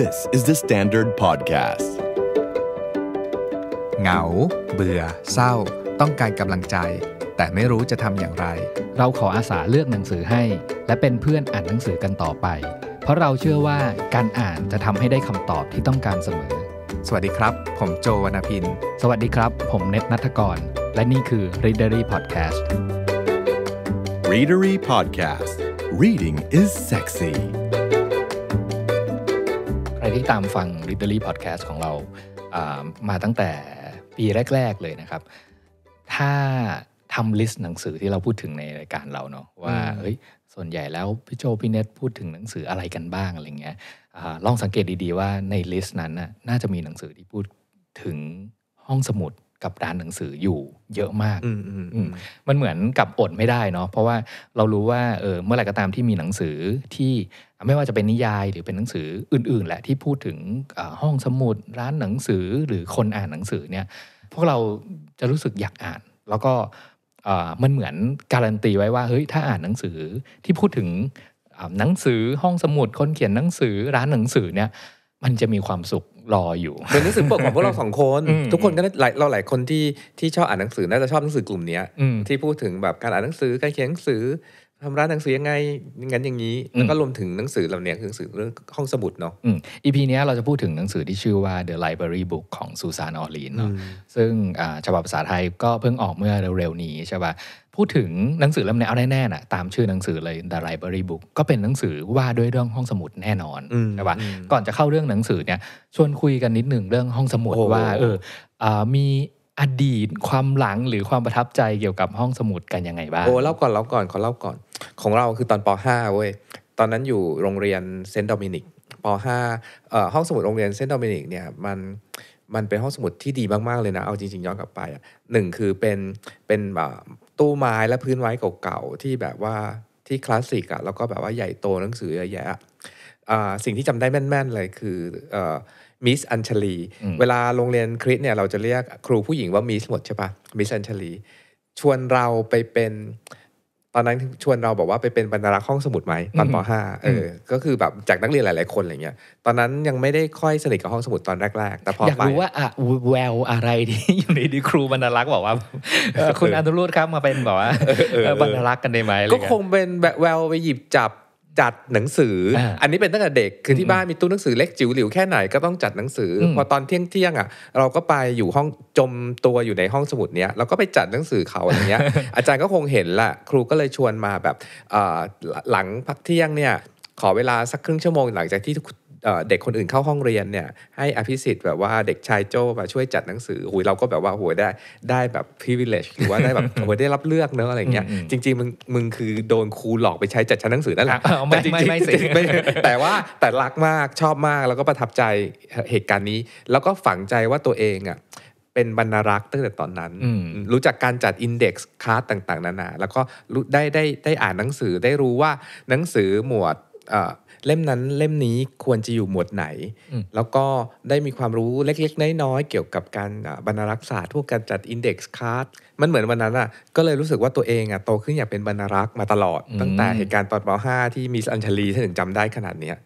This is the Standard Podcast เหงา เบื่อ เศร้า ต้องการกำลังใจ แต่ไม่รู้จะทำอย่างไร เราขออาสาเลือกหนังสือให้ และเป็นเพื่อนอ่านหนังสือกันต่อไป เพราะเราเชื่อว่าการอ่านจะทำให้ได้คำตอบที่ต้องการเสมอ สวัสดีครับ ผมโจวนาพิน สวัสดีครับ ผมเนตนัทกร และนี่คือ Readery Podcast Readery Podcast Reading is sexy ที่ตามฟัง r i d ี่ y Podcast ของเรามาตั้งแต่ปีแรกๆ เลยนะครับ ถ้าทำลิสต์หนังสือที่เราพูดถึงในรายการเราเนาะว่าเฮ้ยส่วนใหญ่แล้วพี่โจพี่เนตพูดถึงหนังสืออะไรกันบ้างอะไรเงี้ยลองสังเกตดีๆว่าในลิสต์นั้นน่ะน่าจะมีหนังสือที่พูดถึงห้องสมุดกับร้านหนังสืออยู่เยอะมากมมันเหมือนกับอดไม่ได้เนาะเพราะว่าเรารู้ว่าเออเมื่อไหร่ก็ตามที่มีหนังสือที่ไม่ว่าจะเป็นนิยายหรือเป็นหนังสืออื่นๆแหละที่พูดถึงห้องสมุดร้านหนังสือหรือคนอ่านหนังสือเนี่ยพวกเราจะรู้สึกอยากอ่าน แล้วก็มันเหมือนการันตีไว้ว่าเฮ้ยถ้าอ่านหนังสือที่พูดถึงหนังสือห้องสมุดคนเขียนหนังสือ ร้านหนังสือเนี่ยมันจะมีความสุขรออยู่เป็นหนังสือปกของพวกเราสองคนทุกคนก็เราหลายคนที่ที่ชอบอ่านหนังสือน่าจะชอบหนังสือกลุ่มนี้ที่พูดถึงแบบการอ่านหนังสือ การเขียนหนังสือทำร้านหนังสือยังไงงั้นอย่างนี้แล้วก็รวมถึงหนังสือเหล่านี้ยหนังสือเรื่องห้องสมุดเนาะอีพีนี้เราจะพูดถึงหนังสือที่ชื่อว่า The Library Book ของซูซานออลีนเนาะซึ่งฉบับภาษาไทยก็เพิ่งออกเมื่อเร็วๆนี้ใช่ป่ะพูดถึงหนังสือเล่มนี้เอาแน่ๆน่ะ ตามชื่อหนังสือเลย The Library Book ก็เป็นหนังสือว่าด้วยเรื่องห้องสมุดแน่นอนใช่ป่ะก่อนจะเข้าเรื่องหนังสือเนี่ยชวนคุยกันนิดหนึ่งเรื่องห้องสมุดว่าเออมีอดีตความหลังหรือความประทับใจเกี่ยวกับห้องสมุดกันยังไงบ้าง โอ้เล่าก่อนเล่าก่อน ขอเล่าก่อนของเราคือตอนป .5 เว้ยตอนนั้นอยู่โรงเรียนเซนต์โดมินิกป .5 ห้องสมุดโรงเรียนเซนต์โดมินิกเนี่ยมันมันเป็นห้องสมุดที่ดีมาก ๆ เลยนะ เอาจริง ๆ ย้อนกลับไปหนึ่งคือเป็นเป็นแบบตู้ไม้และพื้นไม้เก่าๆ ที่แบบว่าที่คลาสสิกอ่ะแล้วก็แบบว่าใหญ่โตหนังสือเยอะแยะสิ่งที่จำได้แม่นๆเลยคืออมิสอัญชลี เวลาโรงเรียนคริสเนี่ยเราจะเรียกครูผู้หญิงว่ามิสหมดใช่ปะมิสอัญชลีชวนเราไปเป็น ตอนนั้นชวนเราบอกว่าไปเป็นบรรลักษ์ห้องสมุดไหมตอนป .5 เออ ก็คือแบบจากนักเรียนหลาย ๆ คนอะไรเงี้ย ตอนนั้นยังไม่ได้ค่อย สนิทกับห้องสมุดตอนแรก ๆ แต่พออยากรู้ว่าอะแววอะไรดีอยู่ในดีครูบรรลักษ์บอกว่าคุณอนุรุตครับมาเป็นแบบว่าบรรลักษ์กันได้ไหมก็คงเป็นแววไปหยิบจับจัดหนังสือ อันนี้เป็นตั้งแต่เด็กคือที่บ้านมีตู้หนังสือเล็กจิ๋วหลิวแค่ไหนก็ต้องจัดหนังสือพอตอนเที่ยงเที่ยงอ่ะเราก็ไปอยู่ห้องจมตัวอยู่ในห้องสมุดเนี้ยเราก็ไปจัดหนังสือเขาอย่างเงี้ยอาจารย์ก็คงเห็นละครูก็เลยชวนมาแบบหลังพักเที่ยงเนี่ยขอเวลาสักครึ่งชั่วโมงหลังจากที่เด็กคนอื่นเข้าห้องเรียนเนี่ยให้อภิสิทธิ์แบบว่าเด็กชายโจ้มาช่วยจัดหนังสือหุยเราก็แบบว่าหุยได้ได้แบบ privilege หรือว่าได้แบบหุยได้รับเลือกเนอะอะไรเงี้ยจริงๆมึงมึงคือโดนครูหลอกไปใช้จัดชั้นหนังสือนั่นแหละไม่ ไม่ ไม่สิแต่ว่าแต่รักมากชอบมากแล้วก็ประทับใจเหตุการณ์นี้ แล้วก็ฝังใจว่าตัวเองอ่ะเป็นบรรณารักษ์ตั้งแต่ตอนนั้น รู้จักการจัดอินเด็กซ์คลาสต่าง ๆ นานาแล้วก็ได้ได้ได้อ่านหนังสือได้รู้ว่าหนังสือหมวดเล่มนั้นเล่มนี้ควรจะอยู่หมวดไหน แล้วก็ได้มีความรู้เล็ก ๆน้อยๆเกี่ยวกับการบรรณารักษ์ศาสตร์พวกการจัดอินเด็กซ์คาร์ดมันเหมือนวันนั้นอ่ะก็เลยรู้สึกว่าตัวเองอ่ะโตขึ้นอยากเป็นบรรณารักษ์มาตลอด ตั้งแต่เหตุการณ์ตอนป .5 ที่มิสอัญชลีถึงจำได้ขนาดเนี้ย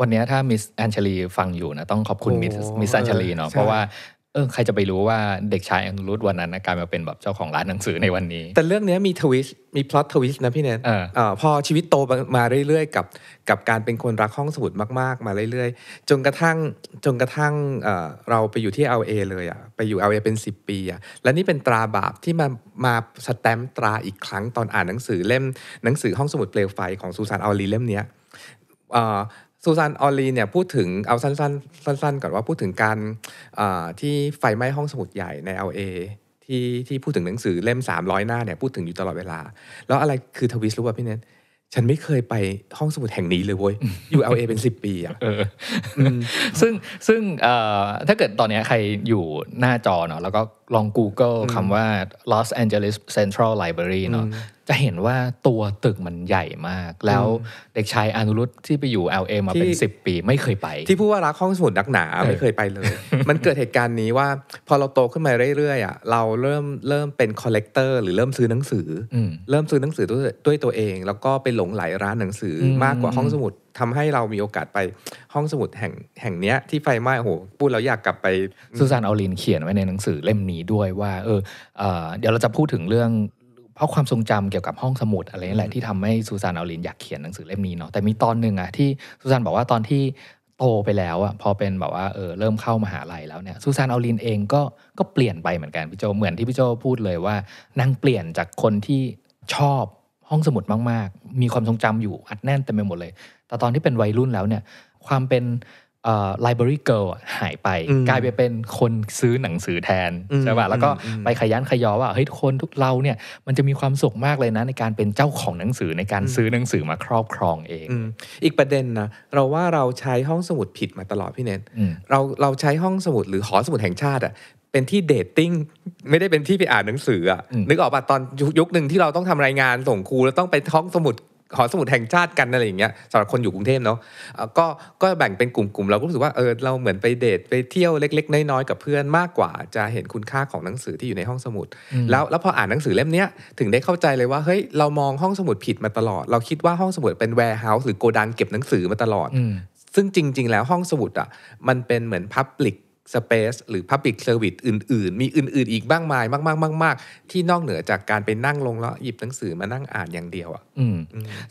วันนี้ถ้ามิสอัญชลีฟังอยู่นะต้องขอบคุณมิสอัญชลีเนาะเพราะว่าเออใครจะไปรู้ว่าเด็กชายอนุรุตวันนั้นกลายมาเป็นแบบเจ้าของร้านหนังสือในวันนี้ แต่เรื่องนี้มีทวิสมีพล็อตทวิสนะพี่เนทพอชีวิตโตมาเรื่อยๆกับกับการเป็นคนรักห้องสมุดมากๆมาเรื่อยๆจนกระทั่งจนกระทั่งเราไปอยู่ที่อลเลยอ่ะไปอยู่อลเอเป็น 10 ปีอ่ะและนี่เป็นตราบาปที่มามาสแตมป์ตราอีกครั้งตอนอ่านหนังสือเล่มหนังสือห้องสมุดเปลวไฟของซูซานอัลลีเล่มเนี้ยซูซานออลีเนี่ยพูดถึงเอาสั้นๆสั้นๆ ก่อนว่าพูดถึงการที่ไฟไหม้ห้องสมุดใหญ่ใน LA ที่ที่พูดถึงหนังสือเล่ม 300 หน้าเนี่ยพูดถึงอยู่ตลอดเวลา แล้วอะไรคือทวิสรู้ป่ะพี่เนนฉันไม่เคยไปห้องสมุดแห่งนี้เลยเว้ยอยู่ LA เป็น 10 ปีอ่ะซึ่งซึ่งถ้าเกิดตอนนี้ใครอยู่หน้าจอเนาะแล้วก็ลอง Google คำว่า Los Angeles Central Library เนาะจะเห็นว่าตัวตึกมันใหญ่มาก แล้วเด็กชายอนุรุตที่ไปอยู่ LA มาเป็น 10 ปีไม่เคยไป ที่พูดว่ารักห้องสมุดนักหนาไม่เคยไปเลย มันเกิดเหตุการณ์นี้ว่าพอเราโตขึ้นมาเรื่อยๆอ่ะเราเริ่มเริ่มเป็นคอลเลกเตอร์หรือเริ่มซื้อหนังสือเริ่มซื้อหนังสือด้วยตัวเอง แล้วก็ไปหลงไหลร้านหนังสือมากกว่าห้องสมุดทำให้เรามีโอกาสไปห้องสมุดแห่งแห่งเนี้ย ที่ไฟไหม้โอ้โหพูดเราอยากกลับไปซูซานเอาลินเขียนไว้ในหนังสือเล่มนี้ด้วยว่าเออเดี๋ยวเราจะพูดถึงเรื่องเพราะความทรงจำเกี่ยวกับห้องสมุดอะไรนี่แหละที่ทำให้ซูซานเอาลิน อยากเขียนหนังสือเล่มนี้เนาะแต่มีตอนหนึ่งอะที่ซูซานบอกว่าตอนที่โตไปแล้วอะพอเป็นแบบว่าเออเริ่มเข้ามาหาลัยแล้วเนี่ยซูซานเอาลินเองก็ก็เปลี่ยนไปเหมือนกันพี่โจเหมือนที่พี่โจพูดเลยว่านางเปลี่ยนจากคนที่ชอบห้องสมุดมากๆ มีความทรงจำอยู่อัดแน่นเต็มไปหมดเลยแต่ตอนที่เป็นวัยรุ่นแล้วเนี่ยความเป็นไลบรารีเก r l หายไปกลายไปเป็นคนซื้อหนังสือแทนใช่ป่ะแล้วก็ ไปขยันขยอว่าเฮ้ยทุกคนทุกเราเนี่ยมันจะมีความสุขมากเลยนะในการเป็นเจ้าของหนังสือในการซื้อหนังสือมาครอบครองเอง อีกประเด็นนะเราว่าเราใช้ห้องสมุดผิดมาตลอดพี่เนนเราเราใช้ห้องสมุดหรือหอสมุดแห่งชาติอ่ะเป็นที่เดทติ้งไม่ได้เป็นที่ไปอ่านหนังสืออ่ะนึกออกป่ะตอนยุคหนึ่งที่เราต้องทำรายงานส่งครูแล้วต้องไปท้องสมุดหอสมุดแห่งชาติกันอะไรอย่างเงี้ยสำหรับคนอยู่กรุงเทพเนาะก็ก็แบ่งเป็นกลุ่มๆเราก็รู้สึกว่าเออเราเหมือนไปเดท ไปเที่ยวเล็กๆ น้อย ๆ กับเพื่อนมากกว่าจะเห็นคุณค่าของหนังสือที่อยู่ในห้องสมุด แล้วแล้วพออ่านหนังสือเล่มเนี้ยถึงได้เข้าใจเลยว่าเฮ้ยเรามองห้องสมุดผิดมาตลอด เราคิดว่าห้องสมุดเป็นแวร์เฮาส์หรือโกดังเก็บหนังสือมาตลอด ซึ่งจริง ๆ แล้วห้องสมุดอ่ะมันเป็นเหมือนพับลิก Space หรือ Public Service อื่นๆ มีอื่นๆอีกบ้างมายมากๆ ๆ ๆ ที่นอกเหนือจากการไปนั่งลงแล้วหยิบหนังสือมานั่งอ่านอย่างเดียวอ่ะ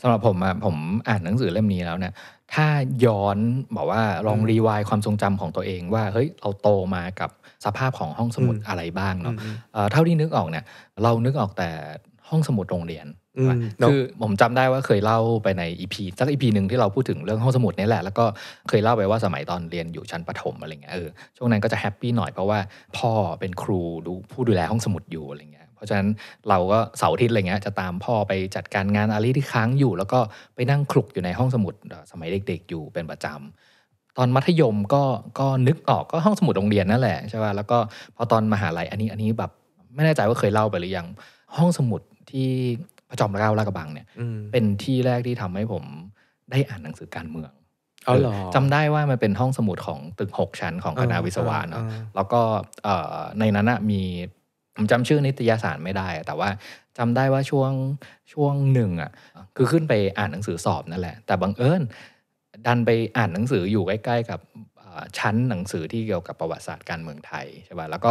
สำหรับผมผมอ่านหนังสือเล่มนี้แล้วเนี่ยถ้าย้อนบอกว่าลองรีวายความทรงจำของตัวเองว่าเฮ้ยเราโตมากับสภาพของห้องสมุดอะไรบ้างเนาะเท่าที่นึกออกเนี่ยเรานึกออกแต่ห้องสมุดโรงเรียนคือผมจำได้ว่าเคยเล่าไปในอีพีสักอีพีหนึ่งที่เราพูดถึงเรื่องห้องสมุดนี่แหละ แล้วก็เคยเล่าไปว่าสมัยตอนเรียนอยู่ชั้นประถมอะไรเงี้ยเออช่วงนั้นก็จะแฮปปี้หน่อยเพราะว่าพ่อเป็นครูดูผู้ดูแลห้องสมุดอยู่อะไรเงี้ยเพราะฉะนั้นเราก็เสาร์อาทิตย์อะไรเงี้ย จะตามพ่อไปจัดการงานอะไรที่ค้างอยู่ แล้วก็ไปนั่งคลุกอยู่ในห้องสมุดสมัยเด็ก ๆ อยู่เป็นประจำ ตอนมัธยมก็ก็นึกออกก็ห้องสมุดโรงเรียนนั่นแหละใช่ป่ะแล้ว ก็พอตอนมหาลัยอันนี้อันนี้แบบไม่แน่ใจว่าเคยเล่าไปหรือยังห้องสมุดที่พระจอมเกล้าลากระบังเนี่ยเป็นที่แรกที่ทำให้ผมได้อ่านหนังสือการเมืองออจำได้ว่ามันเป็นห้องสมุดของตึกหกชั้นของคณะวิศวะเนาะแล้วก็ในนั้นมีผมจำชื่อนิตยสารไม่ได้ แต่ว่าจำได้ว่าช่วง ช่วงหนึ่งอ่ะคือขึ้นไปอ่านหนังสือสอบนั่นแหละ แต่บังเอิญดันไปอ่านหนังสืออยู่ใกล้ๆกับชั้นหนังสือที่เกี่ยวกับประวัติศาสตร์การเมืองไทยใช่ป่ะแล้วก็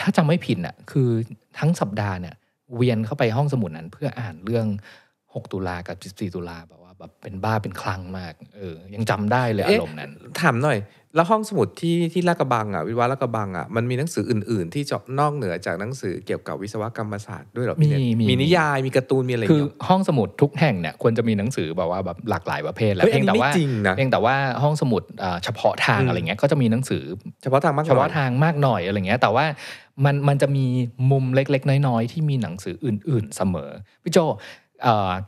ถ้าจำไม่ผิดอ่ะคือทั้งสัปดาห์เนี่ยเวียนเข้าไปห้องสมุดนั้นเพื่ออ่านเรื่อง 6 ตุลากับ14ตุลาแบบว่าแบบเป็นบ้าเป็นคลั่งมาก เออยังจำได้เลยอารมณ์นั้น ถามหน่อย แล้วห้องสมุดที่ที่ลากระบังอ่ะวิวาลากระบังอ่ะมันมีหนังสืออื่น ๆ ที่จะนอกเหนือจากหนังสือเกี่ยวกับวิศวกรรมศาสตร์ ด้วยหรอมีมีนิยายมีการ์ตูนมีอะไรคือห้องสมุดทุกแห่งเนี่ยควรจะมีหนังสือแบบว่าแบบหลากหลายประเภทแหละเพียงแต่ว่าเพียงแต่ว่าห้องสมุดเฉพาะทางอะไรเงี้ยก็จะมีหนังสือ เฉพาะทางมากเฉพาะทางมากหน่อยอะไรเงี้ยแต่ว่ามันมันจะมีมุมเล็กๆ น้อยๆ ที่มีหนังสืออื่นๆเสมอพี่โจ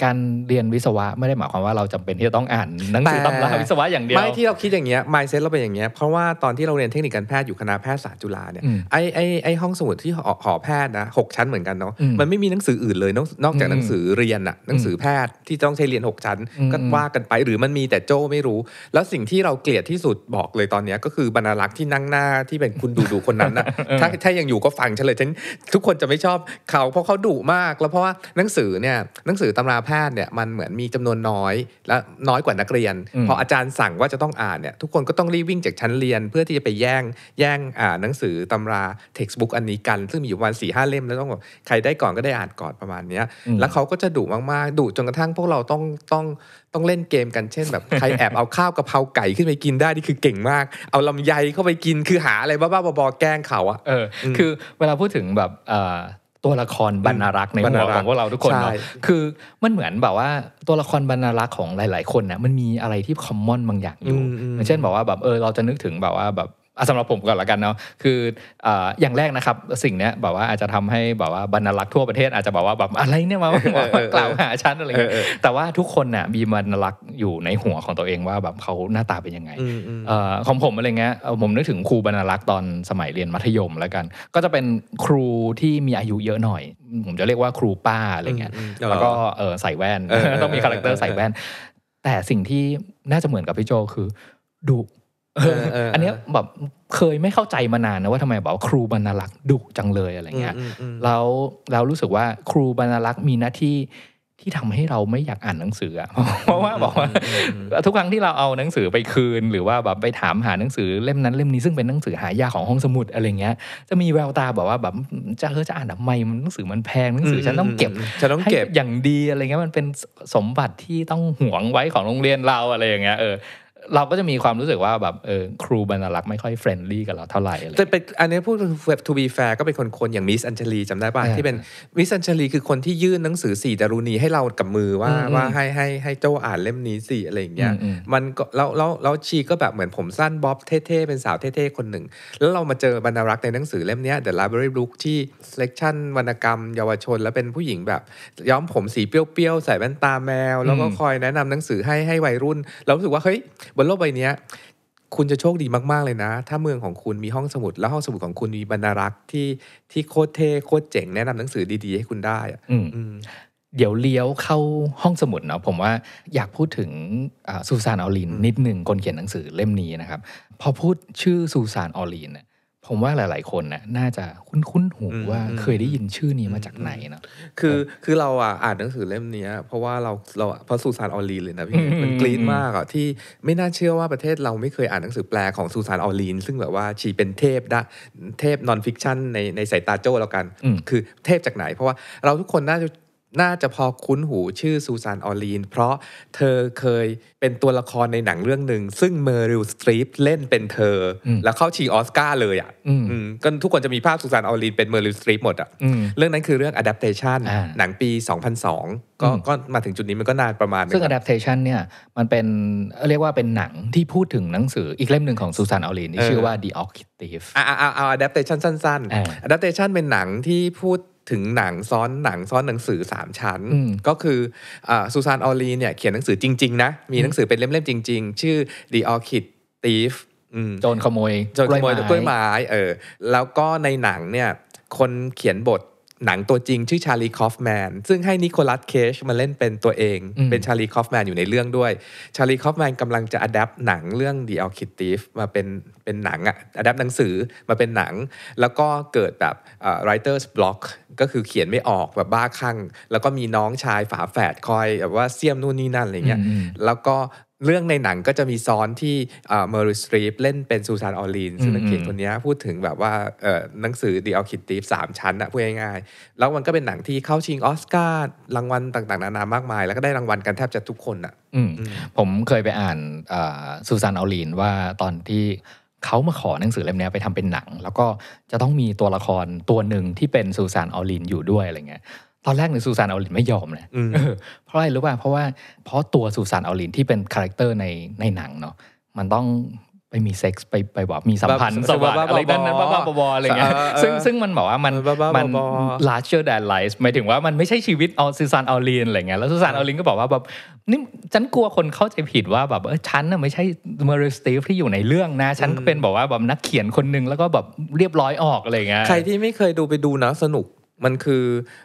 การเรียนวิศวะไม่ได้หมายความว่าเราจำเป็นที่จะต้องอ่านหนังสือตำราวิศวะอย่างเดียว ไม่ที่เราคิดอย่างเงี้ยไมเซ็ตเราเป็นอย่างเงี้ยเพราะว่าตอนที่เราเรียนเทคนิคการแพทย์อยู่คณะแพทยศาสตร์จุฬาเนี่ยไอไอไอห้องสมุดที่หอแพทย์นะหกชั้นเหมือนกันเนาะมันไม่มีหนังสืออื่นเลยนอกจากหนังสือเรียนอะหนังสือแพทย์ที่ต้องใช้เรียน 6 ชั้นก็ว่ากันไป หรือมันมีแต่โจ้ไม่รู้ แล้วสิ่งที่เราเกลียดที่สุดบอกเลยตอนเนี้ยก็คือบรรลักษ์ที่นั่งหน้าที่เป็นคุณดูดูคนนั้นนะถ้าถ้ายังอยู่ก็ฟังเฉลยฉันทุกคนจะไม่ชอบเขาเพราะเขาดุมากแล้วเพราะว่าหนังสือเนี่ยหนังังสือตำราแพทย์เนี่ยมันเหมือนมีจำนวนน้อย และน้อยกว่านักเรียนพออาจารย์สั่งว่าจะต้องอ่านเนี่ยทุกคนก็ต้องรีบวิ่งจาก ชั้นเรียนเพื่อที่จะไปแย่งแย่งอ่านหนังสือตำราเท็กซ์บุ๊กอันนี้กัน ซึ่งมีอยู่วันสี่ห้าเล่มแล้วต้องใครได้ก่อนก็ได้อ่านก่อนประมาณนี้แล้วเขาก็จะดุมาก ๆ ดุจนกระทั่ง พวกเราต้องต้องต้องเล่นเกมกันเช่น แบบใครแอบเอาข้าวกะเพราไก่ขึ้นไปกินได้นี่คือเก่งมาก เอาลำไยเข้าไปกินคือหาอะไรบ้าๆบอๆแกล้งเขาอะเออคือเวลาพูดถึงแบบตัวละครบรรณรักษ์ในหัวของพวกเราทุกคนเนาะ คือมันเหมือนแบบว่าตัวละครบรรณรักษ์ของหลายๆคนเนี่ยมันมีอะไรที่ คอมมอนบางอย่างอยู่เช่นแบบว่าแบบเออเราจะนึกถึง แบบว่าแบบสำหรับผมก่อนละกันเนาะคืออย่างแรกนะครับสิ่งเนี้ยแบบว่าอาจจะทำให้แบบว่าบรรลักษ์ทั่วประเทศ อาจจะบอกว่าแบบอะไรเนี่ยมาากล่าวหาฉันอะไรเงี้ยแต่ว่าทุกคนน่ะมีบรรลักษ์อยู่ในหัวของตัวเองว่าแบบเขาหน้าตาเป็นยังไงของผมอะไรเงี้ยผมนึกถึงครูบรรลักษ์ตอนสมัยเรียนมัธยมแล้วกัน ก็จะเป็นครูที่มีอายุเยอะหน่อย ผมจะเรียกว่าครูป้าอะไรเงี้ยแล้วก็ใส่แว่นต้องมีคาแรคเตอร์ใส่แว่นแต่สิ่งที่น่าจะเหมือนกับพี่โจคือดุอันนี้แบบเคยไม่เข้าใจมานานนะว่าทำไมบอกครูบรรลักษ์ดุจังเลยอะไรเงี้ยแล้วเรารู้สึกว่าครูบรรลักษ์มีหน้าที่ที่ทำให้เราไม่อยากอ่านหนังสืออะเพราะว่าบอกว่าทุกครั้งที่เราเอาหนังสือไปคืน หรือว่าแบบไปถามหาหนังสือเล่มนั้นเล่มนี้ซึ่งเป็นหนังสือหายากของห้องสมุดอะไรเงี้ยจะมีแววตาแบบว่า แบบจะเออจะอ่านทำไมมันหนังสือมันแพงหนังสือฉันต้องเก็บฉันต้องเก็บอย่างดีอะไรเงี้ยมันเป็นสมบัติที่ต้องหวงไว้ของโรงเรียนเราอะไรอย่างเงี้ย เออเราก็จะมีความรู้สึกว่าแบบเออครูบรรลักษ์ไม่ค่อยเฟรนลี่กับเราเท่าไหร่อะไรแต่ปอันนี้พูดแบบทูบีแฟร์ก็เป็นคนคนอย่างมิสอัญชลีจำได้ป่ะที่เป็นมิสอัญชลีคือคนที่ยื่นหนังสือสี่ดารุณีให้เรากับมือว่าว่าให้ให้ให้เจ้าอ่านเล่มนี้สี่อะไรอย่างเงี้ยมันก็แล้วแล้วแล้วชีก็แบบเหมือนผมสั้น บ๊อบเท่ ๆ เป็นสาวเท่ ๆ คนหนึ่ง แล้วเรามาเจอบรรลักษ์ในหนังสือเล่มเนี้ The Library Book ที่ selection วรรณกรรมเยาวชน แล้วเป็นผู้หญิงแบบ ย้อมผมสีเปรี้ยวๆใส่แว่นตาแมวแล้วก็คอยแนะนำหนังสือให้ให้วัยรุ่นเรารู้สึกว่าเฮ้ยบนโลกใบนี้คุณจะโชคดีมาก ๆ เลยนะ ถ้าเมืองของคุณมีห้องสมุด แล้วห้องสมุดของคุณมีบรรลรักษ์ที่ที่โคตรเท่โคตรเจ๋ง แนะนำหนังสือดี ๆ ให้คุณได้อืเดี๋ยวเลี้ยวเข้าห้องสมุดเนาะผมว่าอยากพูดถึงซูซาน ออลิน นิดหนึ่งคนเขียนหนังสือเล่มนี้นะครับ พอพูดชื่อซูซาน ออลินเนี่ยผมว่าหลาย ๆ คนนะน่าจะ คุ้น ๆ หูว่าเคยได้ยินชื่อนี้มาจากไหนเนาะ คือคือเราอ่ะอ่านหนังสือเล่มนี้เพราะว่าเราเราพระสุสานออลีนเลยนะพี่ มันกรี๊ดมาก อ่ะ ที่ไม่น่าเชื่อว่าประเทศเราไม่เคยอ่านหนังสือแปลของสุสานออลีน ซึ่งแบบว่า ชีเป็นเทพนดเทพนอนฟิกชันในในสายตาโจ้แล้วกัน คือเทพจากไหนเพราะว่าเราทุกคนน่าจะน่าจะพอคุ้นหูชื่อซูซาน ออลีน เพราะเธอเคยเป็นตัวละครในหนังเรื่องหนึ่ง ซึ่งเมอริล สตรีปเล่นเป็นเธอ แล้วเข้าชิงออสการ์เลยอ่ะก็ทุกคนจะมีภาพซูซาน ออลีนเป็นเมอริล สตรีปหมดอ่ะ เรื่องนั้นคือเรื่อง Adaptation หนังปี 2002 ก็ก็มาถึงจุดนี้มันก็นานประมาณซึ่ง Adaptation เนี่ยมันเป็นเรียกว่าเป็นหนังที่พูดถึงหนังสืออีกเล่มหนึ่งของซูซาน ออลีนที่ชื่อว่า The Occultive เอาเอาเอา Adaptation สั้นๆ Adaptation เป็นหนังที่พูดถึงหนังซ้อนหนังซ้อนหนังสือสามชั้นก็คือซูซาน ออลีเนี่ย เขียนหนังสือจริงๆนะ มีหนังสือเป็นเล่มๆจริงๆ ชื่อ The Orchid Thief โจรขโมยโจรขโมยกล้วยไม้เออแล้วก็ในหนังเนี่ย คนเขียนบทหนังตัวจริง ชื่อชาลีคอฟแมนซึ่งให้นิโคลัสเคชมาเล่นเป็นตัวเอง เป็นชาลีคอฟแมนอยู่ในเรื่องด้วยชาลีคอฟแมนกำลังจะอัดแอปหนังเรื่อง The a l k i t i ฟมาเป็นเป็นหนังอะอัดแอปหนังสือมาเป็นหนัง แล้วก็เกิดแบบ writer's block ก็คือเขียนไม่ออกแบบบ้าคลั่ง แล้วก็มีน้องชายฝาแฝดคอยแบบว่าเสี้ยมนู่นนี่นั่นอะไรเงี้ยแล้วก็เรื่องในหนังก็จะมีซ้อนที่เมอร์ริสตรีปเล่นเป็นซูซานออลีนซึ่งนักเขียนคนนี้พูดถึงแบบว่าหนังสือ The a l c h e m i ฟสามชั้นอะพูดง่ายๆแล้วมันก็เป็นหนังที่เข้าชิงออสการ์รางวัลต่างๆ นานามากมาย แล้วก็ได้รางวัลกันแทบจะทุกคนอะผมเคยไปอ่านซูซานออลีน ว่าตอนที่เขามาขอหนังสือเล่มนี้ไปทำเป็นหนัง แล้วก็จะต้องมีตัวละครตัวหนึ่งที่เป็นซูซานออลินอยู่ด้วยอะไรเงี้ยตอนแรกเนี่ยซูซานอาลินไม่ยอมนะเพราะอะไรรู้ป่ะเพราะว่าเพราะตัวซูซานอาลินที่เป็นคาแรคเตอร์ในในหนังเนาะมันต้องไปมีเซ็กซ์ไปไปบอกมีสัมพันธ์สวัสดิ์อะไรด้านนั้นบ้าบออะไรเงี้ยซึ่งซึ่งมันบอกว่ามันมัน larger than life หมายถึงว่ามันไม่ใช่ชีวิตออซูซานออลีนอะไรเงี้ยแล้วซูซานออลีนก็บอกว่าแบบนี่ฉันกลัวคนเข้าใจผิดว่าแบบเออฉันน่ะไม่ใช่เมอร์สตีฟที่อยู่ในเรื่องนะฉันก็เป็นบอกว่าแบบนักเขียนคนนึงแล้วก็แบบเรียบร้อยออกอะไรเงี้ยใครที่ไม่เคยดูไปดูนะสนุกมันคือ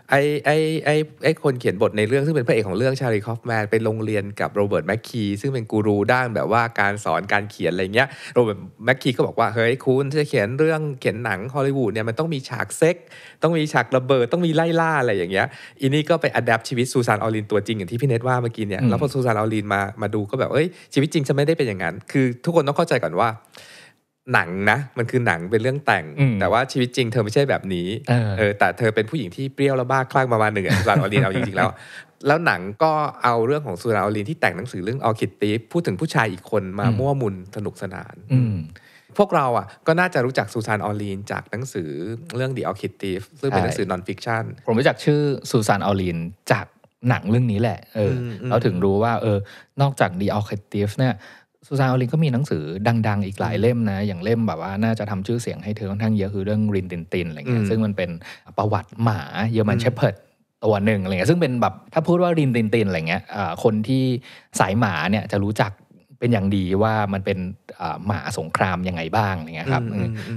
ไอ้ไอ้ไอ้ไอ้คนเขียนบทในเรื่อง ซึ่งเป็นพระเอกของเรื่องชาลีคอฟแมนไปโรงเรียนกับโรเบิร์ตแมคคีซึ่งเป็นกูรูด้านแบบว่าการสอนการเขียนอะไรเงี้ยโรเบิร์ตแมคคีก็บอกว่า เฮ้ยคุณจะเขียนเรื่องเขียนหนังฮอลลีวูดเนี่ยมันต้องมีฉากเซ็กต้องมีฉากระเบิดต้องมีไล่ล่าอะไรอย่างเงี้ยอีนี่ก็ไปอัดแอปชีวิตซูซานออลินตัวจริงอย่างที่พี่เนทว่าเมื่อกี้เนี่ยแล้วพอซูซานออลินมามาดูก็แบบเอ้ยชีวิตจริงจะไม่ได้เป็นอย่างนั้นคือทุกคนต้องเข้าใจก่อนว่าหนังนะมันคือหนังเป็นเรื่องแต่ง แต่ว่าชีวิตจริงเธอไม่ใช่แบบนี้เออแต่เธอเป็นผู้หญิงที่เปรี้ยวและบ้าคลั่งประมาณหนึ่งสุรารออลีนเอาจริงๆแล้ว แล้วหนังก็เอาเรื่องของสุนานออลีนที่แต่งหนังสือเรื่องออคิดตีพูดถึงผู้ชายอีกคนมามั่วมุนสนุกสนานพวกเราอ่ะก็น่าจะรู้จักซูซานออลีนจากหนังสือเรื่อง The Orchid t h ซึ่งเป็นหนังสือนอนฟิกชันผมรู้จักชื่อซูซานออลีนจากหนังเรื่องนี้แหละ เออเราถึงรู้ว่าเออนอกจาก The Orchid t h เนี่ยซูซานอลินก็มีหนังสือดังๆ อีกหลายเล่มนะ อย่างเล่มแบบว่า น่าจะทำชื่อเสียงให้เธอค่อนข้างเยอะคือเรื่องรินตินตินอะไรเงี้ย ซึ่งมันเป็นประวัติหมาเยอรมันเชพเพิร์ดตัวหนึ่งอะไรเงี้ย ซึ่งเป็นแบบถ้าพูดว่ารินตินตินอะไรเงี้ยคนที่สายหมาเนี่ย จะรู้จักเป็นอย่างดีว่ามันเป็นหมาสงครามยังไงบ้างอะไรเงี้ยครับ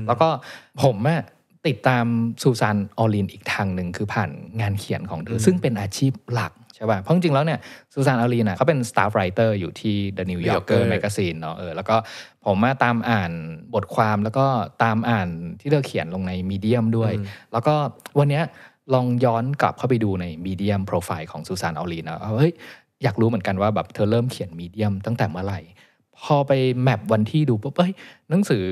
แล้วก็ผมอะติดตามซูซาน ออลินอีกทางหนึ่งคือผ่านงานเขียนของเธอซึ่งเป็นอาชีพหลักใช่ป่ะเพราะจริงแล้วเนี่ย ซูซานอารีน่ะเขาเป็นสตาฟไรเตอร์อยู่ที่เดอ The New Yorker m a g a z ซีนเนาะเออแล้วก็ผมมาตามอ่านบทความแล้วก็ตามอ่านที่เธอเขียนลงในมีเดียมด้วย แล้วก็วันเนี้ยลองย้อนกลับเข้าไปดูในมีเดียมโปรไฟล์ของซูซานอารีนะเฮ้ยอยากรู้เหมือนกันว่าแบบเธอเริ่มเขียนมีเดียมตั้งแต่เมื่อไหร่ พอไปแมปวันที่ดูปุ๊บเฮ้ยหนังสือ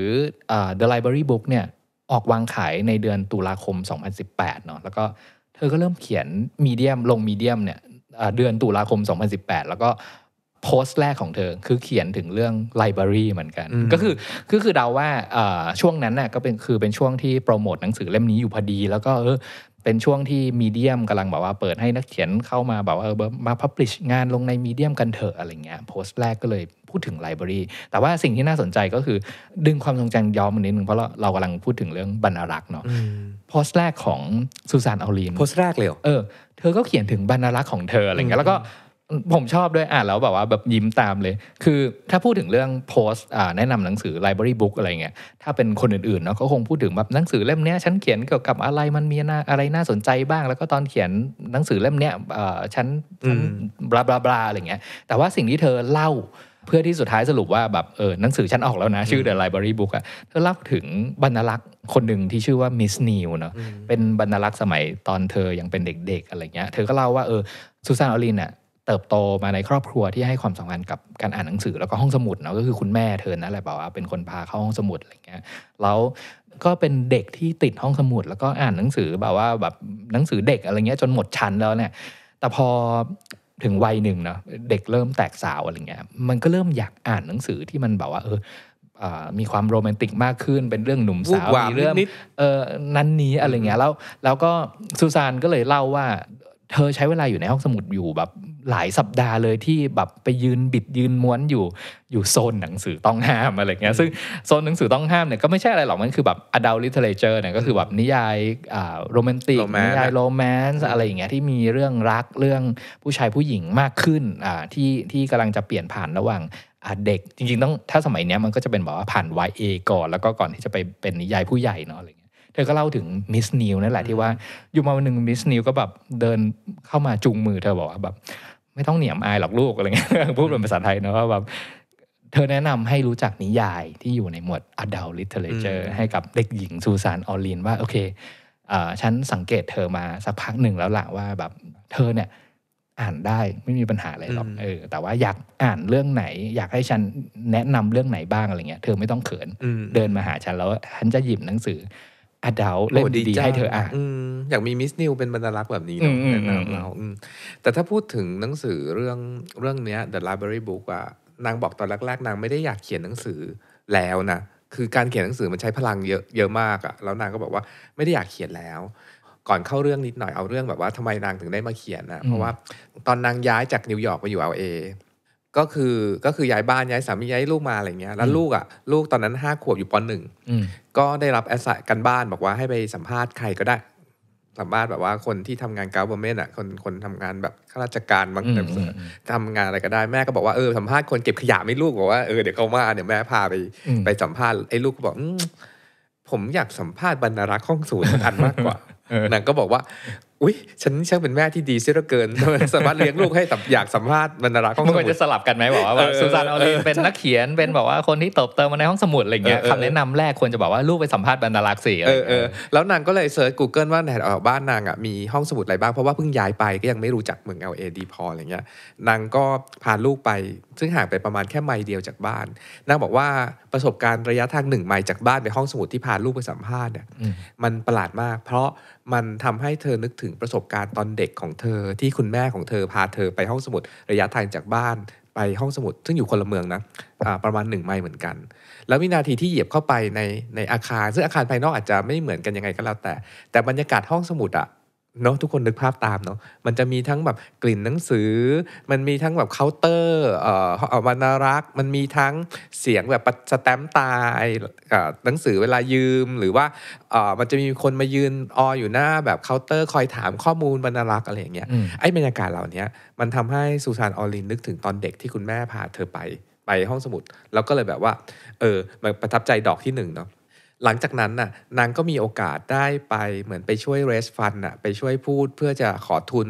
The Library Book เนี่ยออกวางขายในเดือนตุลาคม2018เนาะแล้วก็เธอก็เริ่มเขียนมีเดียมลงมีเดียมเนี่ยเดือนตุลาคม 2018 แล้วก็โพสต์แรกของเธอคือเขียนถึงเรื่องไลบรารีเหมือนกัน ก็คือก็คือเดาว่าช่วงนั้นน่ะก็เป็นคือเป็นช่วงที่โปรโมทหนังสือเล่มนี้อยู่พอดีแล้วก็ เออเป็นช่วงที่มีเดียมกำลังบอกว่าเปิดให้นักเขียนเข้ามาแบบว่าเออมาพับลิชงานลงในมีเดียมกันเถอะอะไรเงี้ยโพสต์แรกก็เลยพูดถึงไลบรารีแต่ว่าสิ่งที่น่าสนใจก็คือดึงความทรงจำย้อนมานิดนึง เพราะเราเรากำลังพูดถึงเรื่องบรรลักษ์เนาะโพสต์แรกของซูซานอาลลีนโพสต์แรกเลยเออเธอก็เขียนถึงบรรลักษ์ของเธออะไรเงี้ยแล้วก็ผมชอบด้วยอ่านแล้วแบบว่าแบบยิ้มตามเลย คือถ้าพูดถึงเรื่องโพสต์แนะนำหนังสือ library book อะไรเงี้ย ถ้าเป็นคนอื่นๆเนาะก็คงพูดถึงแบบหนังสือเล่มเนี้ยฉันเขียนเกี่ยวกับอะไรมันมีอะไรน่าสนใจบ้าง แล้วก็ตอนเขียนหนังสือเล่มเนี้ยฉันฉันบลาบลาบลาอะไรเงี้ยแต่ว่าสิ่งที่เธอเล่าเพื่อที่สุดท้ายสรุปว่าแบบเออหนังสือฉันออกแล้วนะ ชื่อ The Library Book อะเธอเล่าถึงบรรลักษ์คนหนึ่งที่ชื่อว่ามิสนิวเนาะเป็นบรรลักษ์สมัยตอนเธอยังเป็นเด็ก ๆ อะไรเงี้ยเธอก็เล่าว่าเออซูซานออลินอะเติบโตมาในครอบครัวที่ให้ความสำคัญกับการอ่านหนังสือแล้วก็ห้องสมุดเนาะก็คือคุณแม่เธอนะ่ะแหละบอกว่าเป็นคนพาเข้าห้องสมุดอะไรเงี้ยแล้วก็เป็นเด็กที่ติดห้องสมุดแล้วก็อ่านหนังสือแบบว่าแบบหนังสือเด็กอะไรเงี้ยจนหมดชั้นแล้วเนี่ย แต่พอถึงวัยหนึ่งเนาะเด็กเริ่มแตกสาวอะไรเงี้ยมันก็เริ่มอยากอ่านหนังสือที่มันแบบว่าเออมีความโรแมนติกมากขึ้นเป็นเรื่องหนุ่มสาวมีเรื่องเออนั้นนี้อะไรเงี้ย แล้วแล้วก็ซูซานก็เลยเล่าว่า เธอใช้เวลาอยู่ในห้องสมุดอยู่แบบหลายสัปดาห์เลย ที่แบบไปยืนบิดยืนม้วนอยู่อยู่โซนหนังสือต้องห้ามอะไรเงี้ยซึ่งโซนหนังสือต้องห้ามเนี่ยก็ไม่ใช่อะไรหรอกมันคือแบบ adult literature เนี่ยก็คือแบบนิยายอ่าโรแมนติกนิยายโรแมนต์อะไรอย่างเงี้ยที่มีเรื่องรักเรื่องผู้ชายผู้หญิงมากขึ้นอ่าที่ที่กำลังจะเปลี่ยนผ่านระหว่างเด็ก จริงๆต้องถ้าสมัยนี้มันก็จะเป็นแบบว่าผ่าน YA ก่อนแล้วก็ก่อนที่จะไปเป็นนิยายผู้ใหญ่เนาะอะไรเงี้ยเธอก็เล่าถึงมิสนิวนั่นแหละที่ว่าอยู่มาวันหนึ่งมิสนิวก็แบบเดินเข้ามาจุงมือเธอบอกว่าแบบไม่ต้องเหนียมอายหรอกลูกอะไรเงี้ยพูดเป็นภาษาไทยเนะว่าแบบเธอแนะนำให้รู้จักนิยายที่อยู่ในหมวด adult literature ให้กับเด็กหญิงซูซานออลินว่า โอเคฉันสังเกตเธอมาสักพักหนึ่งแล้วหละว่าแบบเธอเนี่ยอ่านได้ไม่มีปัญหาอะไรหรอกเออ แต่ว่าอยากอ่านเรื่องไหน อยากให้ฉันแนะนำเรื่องไหนบ้างอะไรเงี้ย เธอไม่ต้องเขินเดินมาหาฉันแล้วฉันจะหยิบหนังสืออ d ดาเล่มดีให้เธออ่านอยากมีมิสนิวเป็นบรรลักษ์แบบนี้เนาะแนเราแต่ถ้าพูดถึงหนังสือเรื่องเรื่องเนี้ย The Library Book อะนางบอกตอนแรกๆนางไม่ได้อยากเขียนหนังสือแล้วนะคือการเขียนหนังสือมันใช้พลังเยอะเยอะมากอะแล้วนางก็บอกว่าไม่ได้อยากเขียนแล้ว ก่อนเข้าเรื่องนิดหน่อยเอาเรื่องแบบว่าทำไมนางถึงได้มาเขียนนะเพราะว่าตอนนางย้ายจากนิวยอร์กมาอยู่เอเก็คือก็คือย้ายบ้านย้ายสามีย้ายลูกมาอะไรเงี้ยแล้วลูกอ่ะลูกตอนนั้นห้าขวบอยู่ปหนึ่งก็ได้รับแอสไซกันบ้านบอกว่า ให้ไปสัมภาษณ์ใครก็ได้ สัมภาษณ์แบบว่าคนที่ทำงานการ์เมนต์อ่ะ คนคนทำงานแบบข้าราชการบางแบบทำงานอะไรก็ได้แม่ก็บอกว่า เออสัมภาษณ์คนเก็บขยะไม่ลูกบอกว่าเออเดี๋ยวเขามา เดี๋ยวแม่พาไป ไปสัมภาษณ์ไอ้ลูกก็บอกผมอยากสัมภาษณ์บรรณารักษ์ข้องศูนย์อันมากกว่านางก็บอกว่าอุ้ยฉันช่างเป็นแม่ที่ดีเสียเหลือเกิน สามารถเลี้ยงลูกให้บอยากสัมภาษณ์บรรดาของสมุดมันจะสลับกันไหมบอกว่าสุสานออลีเป็นนักเขียนเป็นบอกว่าคนที่เติบโตมาในห้องสมุดอะไรเงี้ยคำแนะนำแรกควรจะบอกว่า ลูกไปสัมภาษณ์บรรดาลักษ์สิเออเออแล้วนางก็เลยเซิร์ชกูเกิลว่าแนบ้านนางอ่ะมีห้องสมุดอะไรบ้าง เพราะว่าเพิ่งย้ายไปก็ยังไม่รู้จักเมืองเอเอดีพออะไรเงี้ยนางก็พาลูกไปซึ่งห่างไปประมาณแค่ไมล์เดียวจากบ้านนางบอกว่าประสบการณ์ระยะทางหนึ่งไมล์จากบ้านไปห้องสมุดที่พาลูกไปสัมภาษณ์เนี่ยมันประหลาดมาก เพราะมันทำให้เธอนึกถึงประสบการณ์ตอนเด็กของเธอที่คุณแม่ของเธอพาเธอไปห้องสมุด ระยะทางจากบ้านไปห้องสมุด ซึ่งอยู่คนละเมืองนะะประมาณหนึ่งไมล์เหมือนกัน แล้ววินาทีที่เหยียบเข้าไปในในอาคารซึ่งอาคารภายนอกอาจจะไม่เหมือนกันยังไงก็แล้ว แต่แต่บรรยากาศห้องสมุดอะเนาะทุกคนนึกภาพตามเนาะมันจะมีทั้งแบบกลิ่นหนังสือ มันมีทั้งแบบเคาน์เตอร์เอ่อวรรณรักษ์ มันมีทั้งเสียงแบบสแตมตายหนังสือเวลายืมหรือว่าเอ่อมันจะมีคนมายืนอออยู่หน้าแบบเคาน์เตอร์คอยถามข้อมูลวรรณรักษ์อะไรอย่างเงี้ยไอ้บรรยากาศเหล่านี้มันทำให้สุสานออลินนึกถึงตอนเด็กที่คุณแม่พาเธอไปไปห้องสมุดแล้วก็เลยแบบว่าเออมนประทับใจดอกที่หนึ่งเนาะหลังจากนั้นน่ะนางก็มีโอกาสได้ไปเหมือนไปช่วยเรสฟันน่ะไปช่วยพูดเพื่อจะขอทุน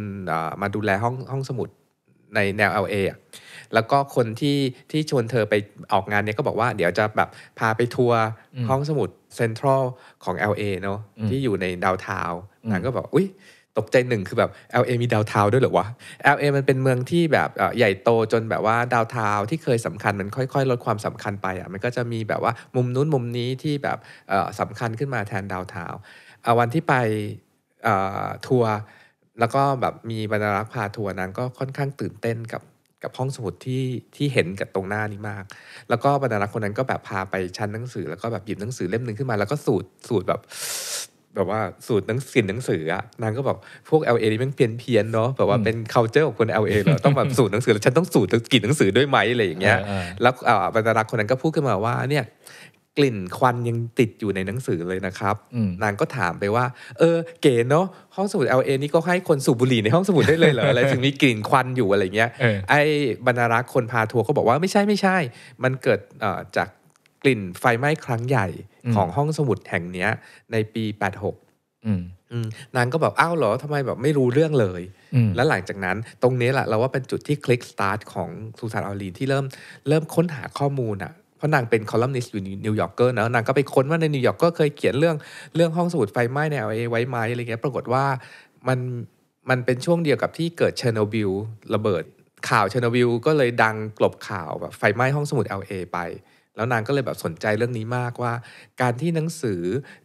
มาดูแลห้องห้องสมุดในแนว LA อ่ะแล้วก็คนที่ที่ชวนเธอไปออกงานเนี้ยก็บอกว่าเดี๋ยวจะแบบพาไปทัวร์ห้องสมุดเซ็นทรัลของ LA เนาะที่อยู่ในดาวทาวนางก็บอก อุ้ยตกใจหนึ่งคือแบบ LA มีดาวเทาด้วยหรอวะ LA มันเป็นเมืองที่แบบใหญ่โตจนแบบว่าดาวเทาที่เคยสำคัญมันค่อยๆ ลดความสำคัญไปอ่ะมันก็จะมีแบบว่ามุมนู้นมุมนี้ที่แบบสำคัญขึ้นมาแทนดาวเทาวันที่ไปทัวร์แล้วก็แบบมีบรรลักษ์พาทัวร์นั้นก็ค่อนข้างตื่นเต้นกับกับห้องสมุดที่ที่เห็นกับตรงหน้านี้มาก แล้วก็บรรลักษ์คนนั้นก็แบบพาไปชั้นหนังสือ แล้วก็แบบหยิบหนังสือเล่มหนึ่งขึ้นมาแล้วก็สูดสูดแบบแบบว่าสูตรหนังสินหนังสืออะนางก็บอก พวก LA นี่มันเพี้ยนเพียนเนาะแบบว่าเป็น c u เจอร์ของคน LA เราต้องแบบสูตรหนังสือแล้วฉันต้องสูตรกลิ่นหนังสือด้วยไหมอะไรอย่างเงี้ยแล้วบรรดาคนนั้นก็พูดขึ้นมาว่าเนี่ยกลิ่นควันยังติดอยู่ในหนังสือเลยนะครับ นางก็ถามไปว่า เออเก๋เนาะห้องสมุด LA นี่ก็ให้คนสูบบุหรี่ในห้องสมุดได้เลยเหรออะไรถึงมีกลิ่นควันอยู่อะไรเงี้ยไอ้บรรดารักคนพาทัวร์ก็บอกว่าไม่ใช่ไม่ใช่ มันเกิดจากลิ่นไฟไหม้ครั้งใหญ่ของห้องสมุดแห่งเนี้ยในปีแปดหกนางก็แบบอ้าวเหรอ ทำไมแบบไม่รู้เรื่องเลย แล้วหลังจากนั้นตรงนี้แหละเราว่าเป็นจุดที่คลิกสตาร์ทของสุสาน ออลีน ที่เริ่มเริ่มค้นหาข้อมูลอะเพราะนางเป็นคอลัมนิสต์อยู่นิวยอร์กเกอร์นะนางก็ไปค้นว่าในนิวยอร์กเกอร์เคยเขียนเรื่องเรื่องห้องสมุดไฟไหม้ในเอไว้ไหมอะไรเงี้ย ปรากฏว่า มันมันเป็นช่วงเดียวกับที่เกิดเชอร์โนบิลระเบิดข่าวเชอร์โนบิลก็เลยดังกลบข่าวแบบไฟไหม้ห้องสมุด LA ไปแล้วนางก็เลยแบบสนใจเรื่องนี้มากว่า การที่หนังสือ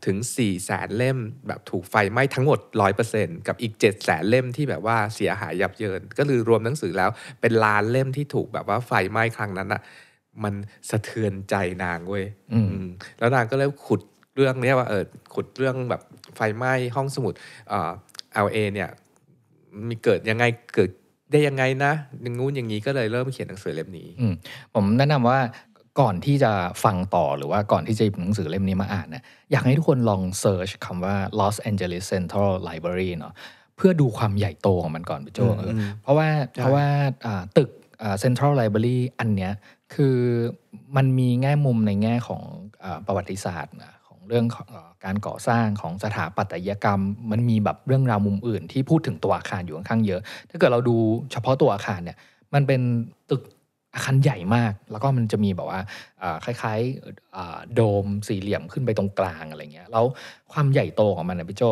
ถึง4ี่แสนเล่มแบบถูกไฟไหม้ทั้งหมด 100%กับอีก7จ็ดแสนเล่มที่แบบว่าเสียหายยับเยินก็คือรวมหนังสือแล้ว เป็นล้านเล่มที่ถูกแบบว่าไฟไหม้ครั้งนั้นอะ่ะมันสะเทือนใจนางเว้ยแล้วนางก็เลยขุดเรื่องนี้ว่าเออขุดเรื่องแบบไฟไหม้ห้องสมุด เอลเอเนี่ยมีเกิดยังไงเกิดได้ยังไงนะยงงู้นอย่างนี้ก็เลยเริ่มเขียนหนังสือเล่มนี้ ผมแนะนำว่าก่อนที่จะฟังต่อหรือว่าก่อนที่จะหยิบหนังสือเล่มนี้มาอ่านนะอยากให้ทุกคนลองเซิร์ชคำว่า Los Angeles Central Library เนาะเพื่อดูความใหญ่โตของมันก่อนพี่โจเพราะว่าเพราะว่าตึก Central Library อันเนี้ยคือมันมีแง่มุมในแง่ของอประวัติศาสตร์ของเรื่องของการก่อสร้างของสถาปัตยกรรม มันมีแบบเรื่องราวมุมอื่น ที่พูดถึงตัวอาคารอยู่ค่อนข้างเยอะ ถ้าเกิดเราดูเฉพาะตัวอาคารเนี่ยมันเป็นตึกอาคารใหญ่มากแล้วก็มันจะมีแบบว่าคล้ายๆโดมสี่เหลี่ยมขึ้นไปตรงกลางอะไรเงี้ยแล้วความใหญ่โตของมันนะพี่โจ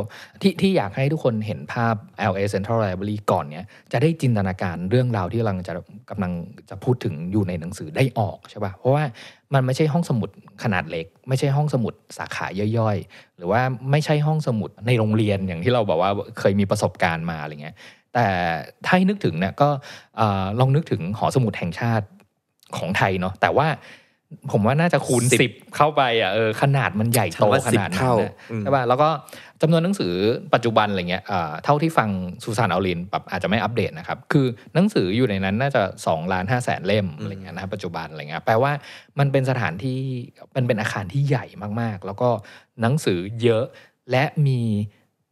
ที่ที่อยากให้ทุกคนเห็นภาพ LA Central Library ก่อนเนี้ยจะได้จินตนาการเรื่องราวที่กำลังจะกำลังจะพูดถึงอยู่ในหนังสือได้ออกใช่ป่ะเพราะว่ามันไม่ใช่ห้องสมุดขนาดเล็ก ไม่ใช่ห้องสมุดสาขาย่อยๆ หรือว่าไม่ใช่ห้องสมุดในโรงเรียนอย่างที่เราบอกว่าเคยมีประสบการณ์มาอะไรเงี้ยแต่ถ้าให้นึกถึงเนี่ยก็ลองนึกถึงหอสมุดแห่งชาติของไทยเนาะแต่ว่าผมว่าน่าจะคูณสิบเข้าไปอ่ะเออขนาดมันใหญ่โตขนาดนั้นใช่ป่ะแล้วก็จำนวนหนังสือปัจจุบันอะไรเงี้ยเท่าที่ฟังซูซานเอาลินแบบอาจจะไม่อัปเดตนะครับ คือหนังสืออยู่ในนั้นน่าจะ2ล้านห้าแสนเล่มอะไรเงี้ยนะปัจจุบันอะไรเงี้ยแปลว่ามันเป็นสถานที่มันเป็นอาคารที่ใหญ่มากๆ แล้วก็หนังสือเยอะและมี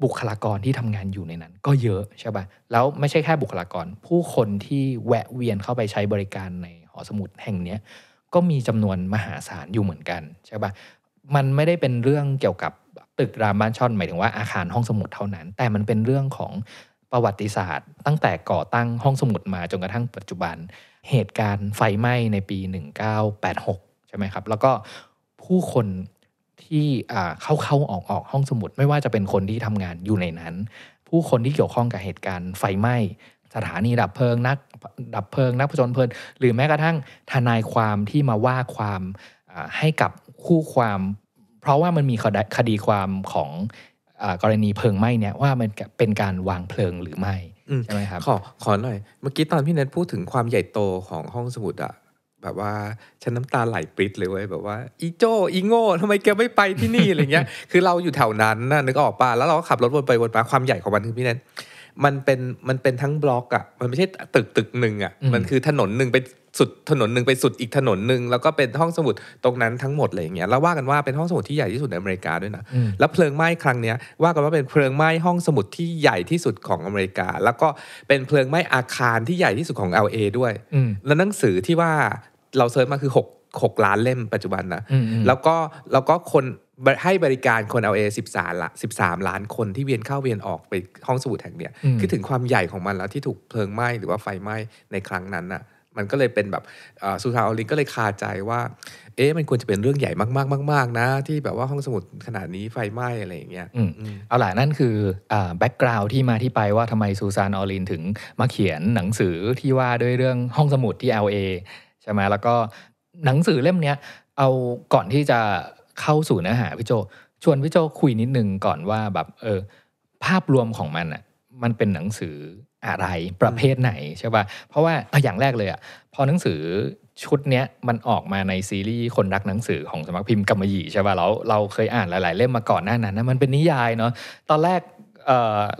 บุคลากรที่ทำงานอยู่ในนั้น ก็เยอะใช่ปะ่ะ แล้วไม่ใช่แค่บุคลากรผู้คนที่แวะเวียนเข้าไปใช้บริการในหอสมุดแห่งเนี้ยก็มีจำนวนมหาศาล อยู่เหมือนกันใช่ปะ่ะ มันไม่ได้เป็นเรื่องเกี่ยวกับตึกรามบ้านช่อนหมายถึงว่าอาคารห้องสมุดเท่านั้น แต่มันเป็นเรื่องของประวัติศาสตร์ ตั้งแต่ก่อตั้งห้องสมุดมาจนกระทั่งปัจจุบันเหตุการณ์ไฟไหม้ในปี 1986 ใช่ไหมครับ แล้วก็ผู้คนที่เข้าเข้าออกออกห้องสมุด ไม่ว่าจะเป็นคนที่ทำงานอยู่ในนั้น ผู้คนที่เกี่ยวข้องกับเหตุการณ์ไฟไหม้สถานีดับเพลิงนักดับเพลิง นักผจญเพลิง หรือแม้กระทั่งทนายความที่มาว่าความให้กับคู่ความ เพราะว่ามันมีคดีความของอกรณีเพลิงไหม้เนี่ยว่ามันเป็นการวางเพลิงหรือไม่ใช่ไหมครับขอขอหน่อยเมื่อกี้ตอนพี่เนตพูดถึงความใหญ่โตของห้องสมุดอะแบบว่าฉันน้ำตาไหลปริดเลยเว้ยแบบว่า อีโจอีโง่ทำไมแกไม่ไปที่นี่อะไรเงี้ยคือเราอยู่แถวนั้นนะนึกออกป่ะแล้วเราก็ขับรถวนไปวนมาความใหญ่ของมันคือพี่แนนมันเป็นมันเป็นทั้งบล็อกอะ่ะมันไม่ใช่ตึกตึกหนึ่งอะ่ะมันคือถนนหนึ่งไปสุดถนนหนึ่งไปสุดอีกถนนหนึ่งแล้วก็เป็นห้องสมุดตรงนั้นทั้งหมดเลยอย่างเงี้ยแล้วว่ากันว่าเป็นห้องสมุดที่ใหญ่ที่สุดในอเมริกาด้วยนะแล้วเพลิงไหม้ครั้งเนี้ยว่ากันว่าเป็นเพลิงไหม้ห้องสมุดที่ใหญ่ที่สุดของอเมริกา แล้วก็เป็นเพลิงไหม้อาคารที่ใหญ่ที่สุดของ LA ด้วยแล้วหนังสือที่ว่าเราเซิร์ชมาคือ6 6ล้านเล่มปัจจุบันนะแล้วก็แล้วก็คนให้บริการคนเอาเอสิบสามละสิบสามล้านคนที่เวียนเข้าเวียนออกไปห้องสมุดแห่งเนี้ยคือถึงความใหญ่ของมันแล้วที่ถูกเพลิงไหม้หรือว่าไฟไหม้ในครั้งนั้นน่ะ มันก็เลยเป็นแบบสุธาอลินก็เลยคาใจว่า เอ๊ะมันควรจะเป็นเรื่องใหญ่มากๆมากๆนะ ที่แบบว่าห้องสมุดขนาดนี้ไฟไหม้อะไรอย่างเงี้ยเอาล่ะนั่นคือแบ็กกราวด์ที่มาที่ไปว่าทำไมซูซานออลินถึงมาเขียนหนังสือที่ว่าด้วยเรื่องห้องสมุดที่ LA ใช่ไหมแล้วก็หนังสือเล่มเนี้ยเอาก่อนที่จะเข้าสู่เนื้อหาพี่โจชวนพี่โจคุยนิดนึงก่อนว่าแบบเออภาพรวมของมันอะ่ะมันเป็นหนังสืออะไรประเภทไหนใช่ป่ะเพราะว่าอย่างแรกเลยอะ่ะพอหนังสือชุดเนี้ย มันออกมาในซีรีส์ คนรักหนังสือของสมัครพิมพ์กำมะหยี่ใช่ป่ะเราเราเคยอ่านหลายๆเล่มมาก่อนหน้านั้นนะมันเป็นนิยายเนาะตอนแรกเ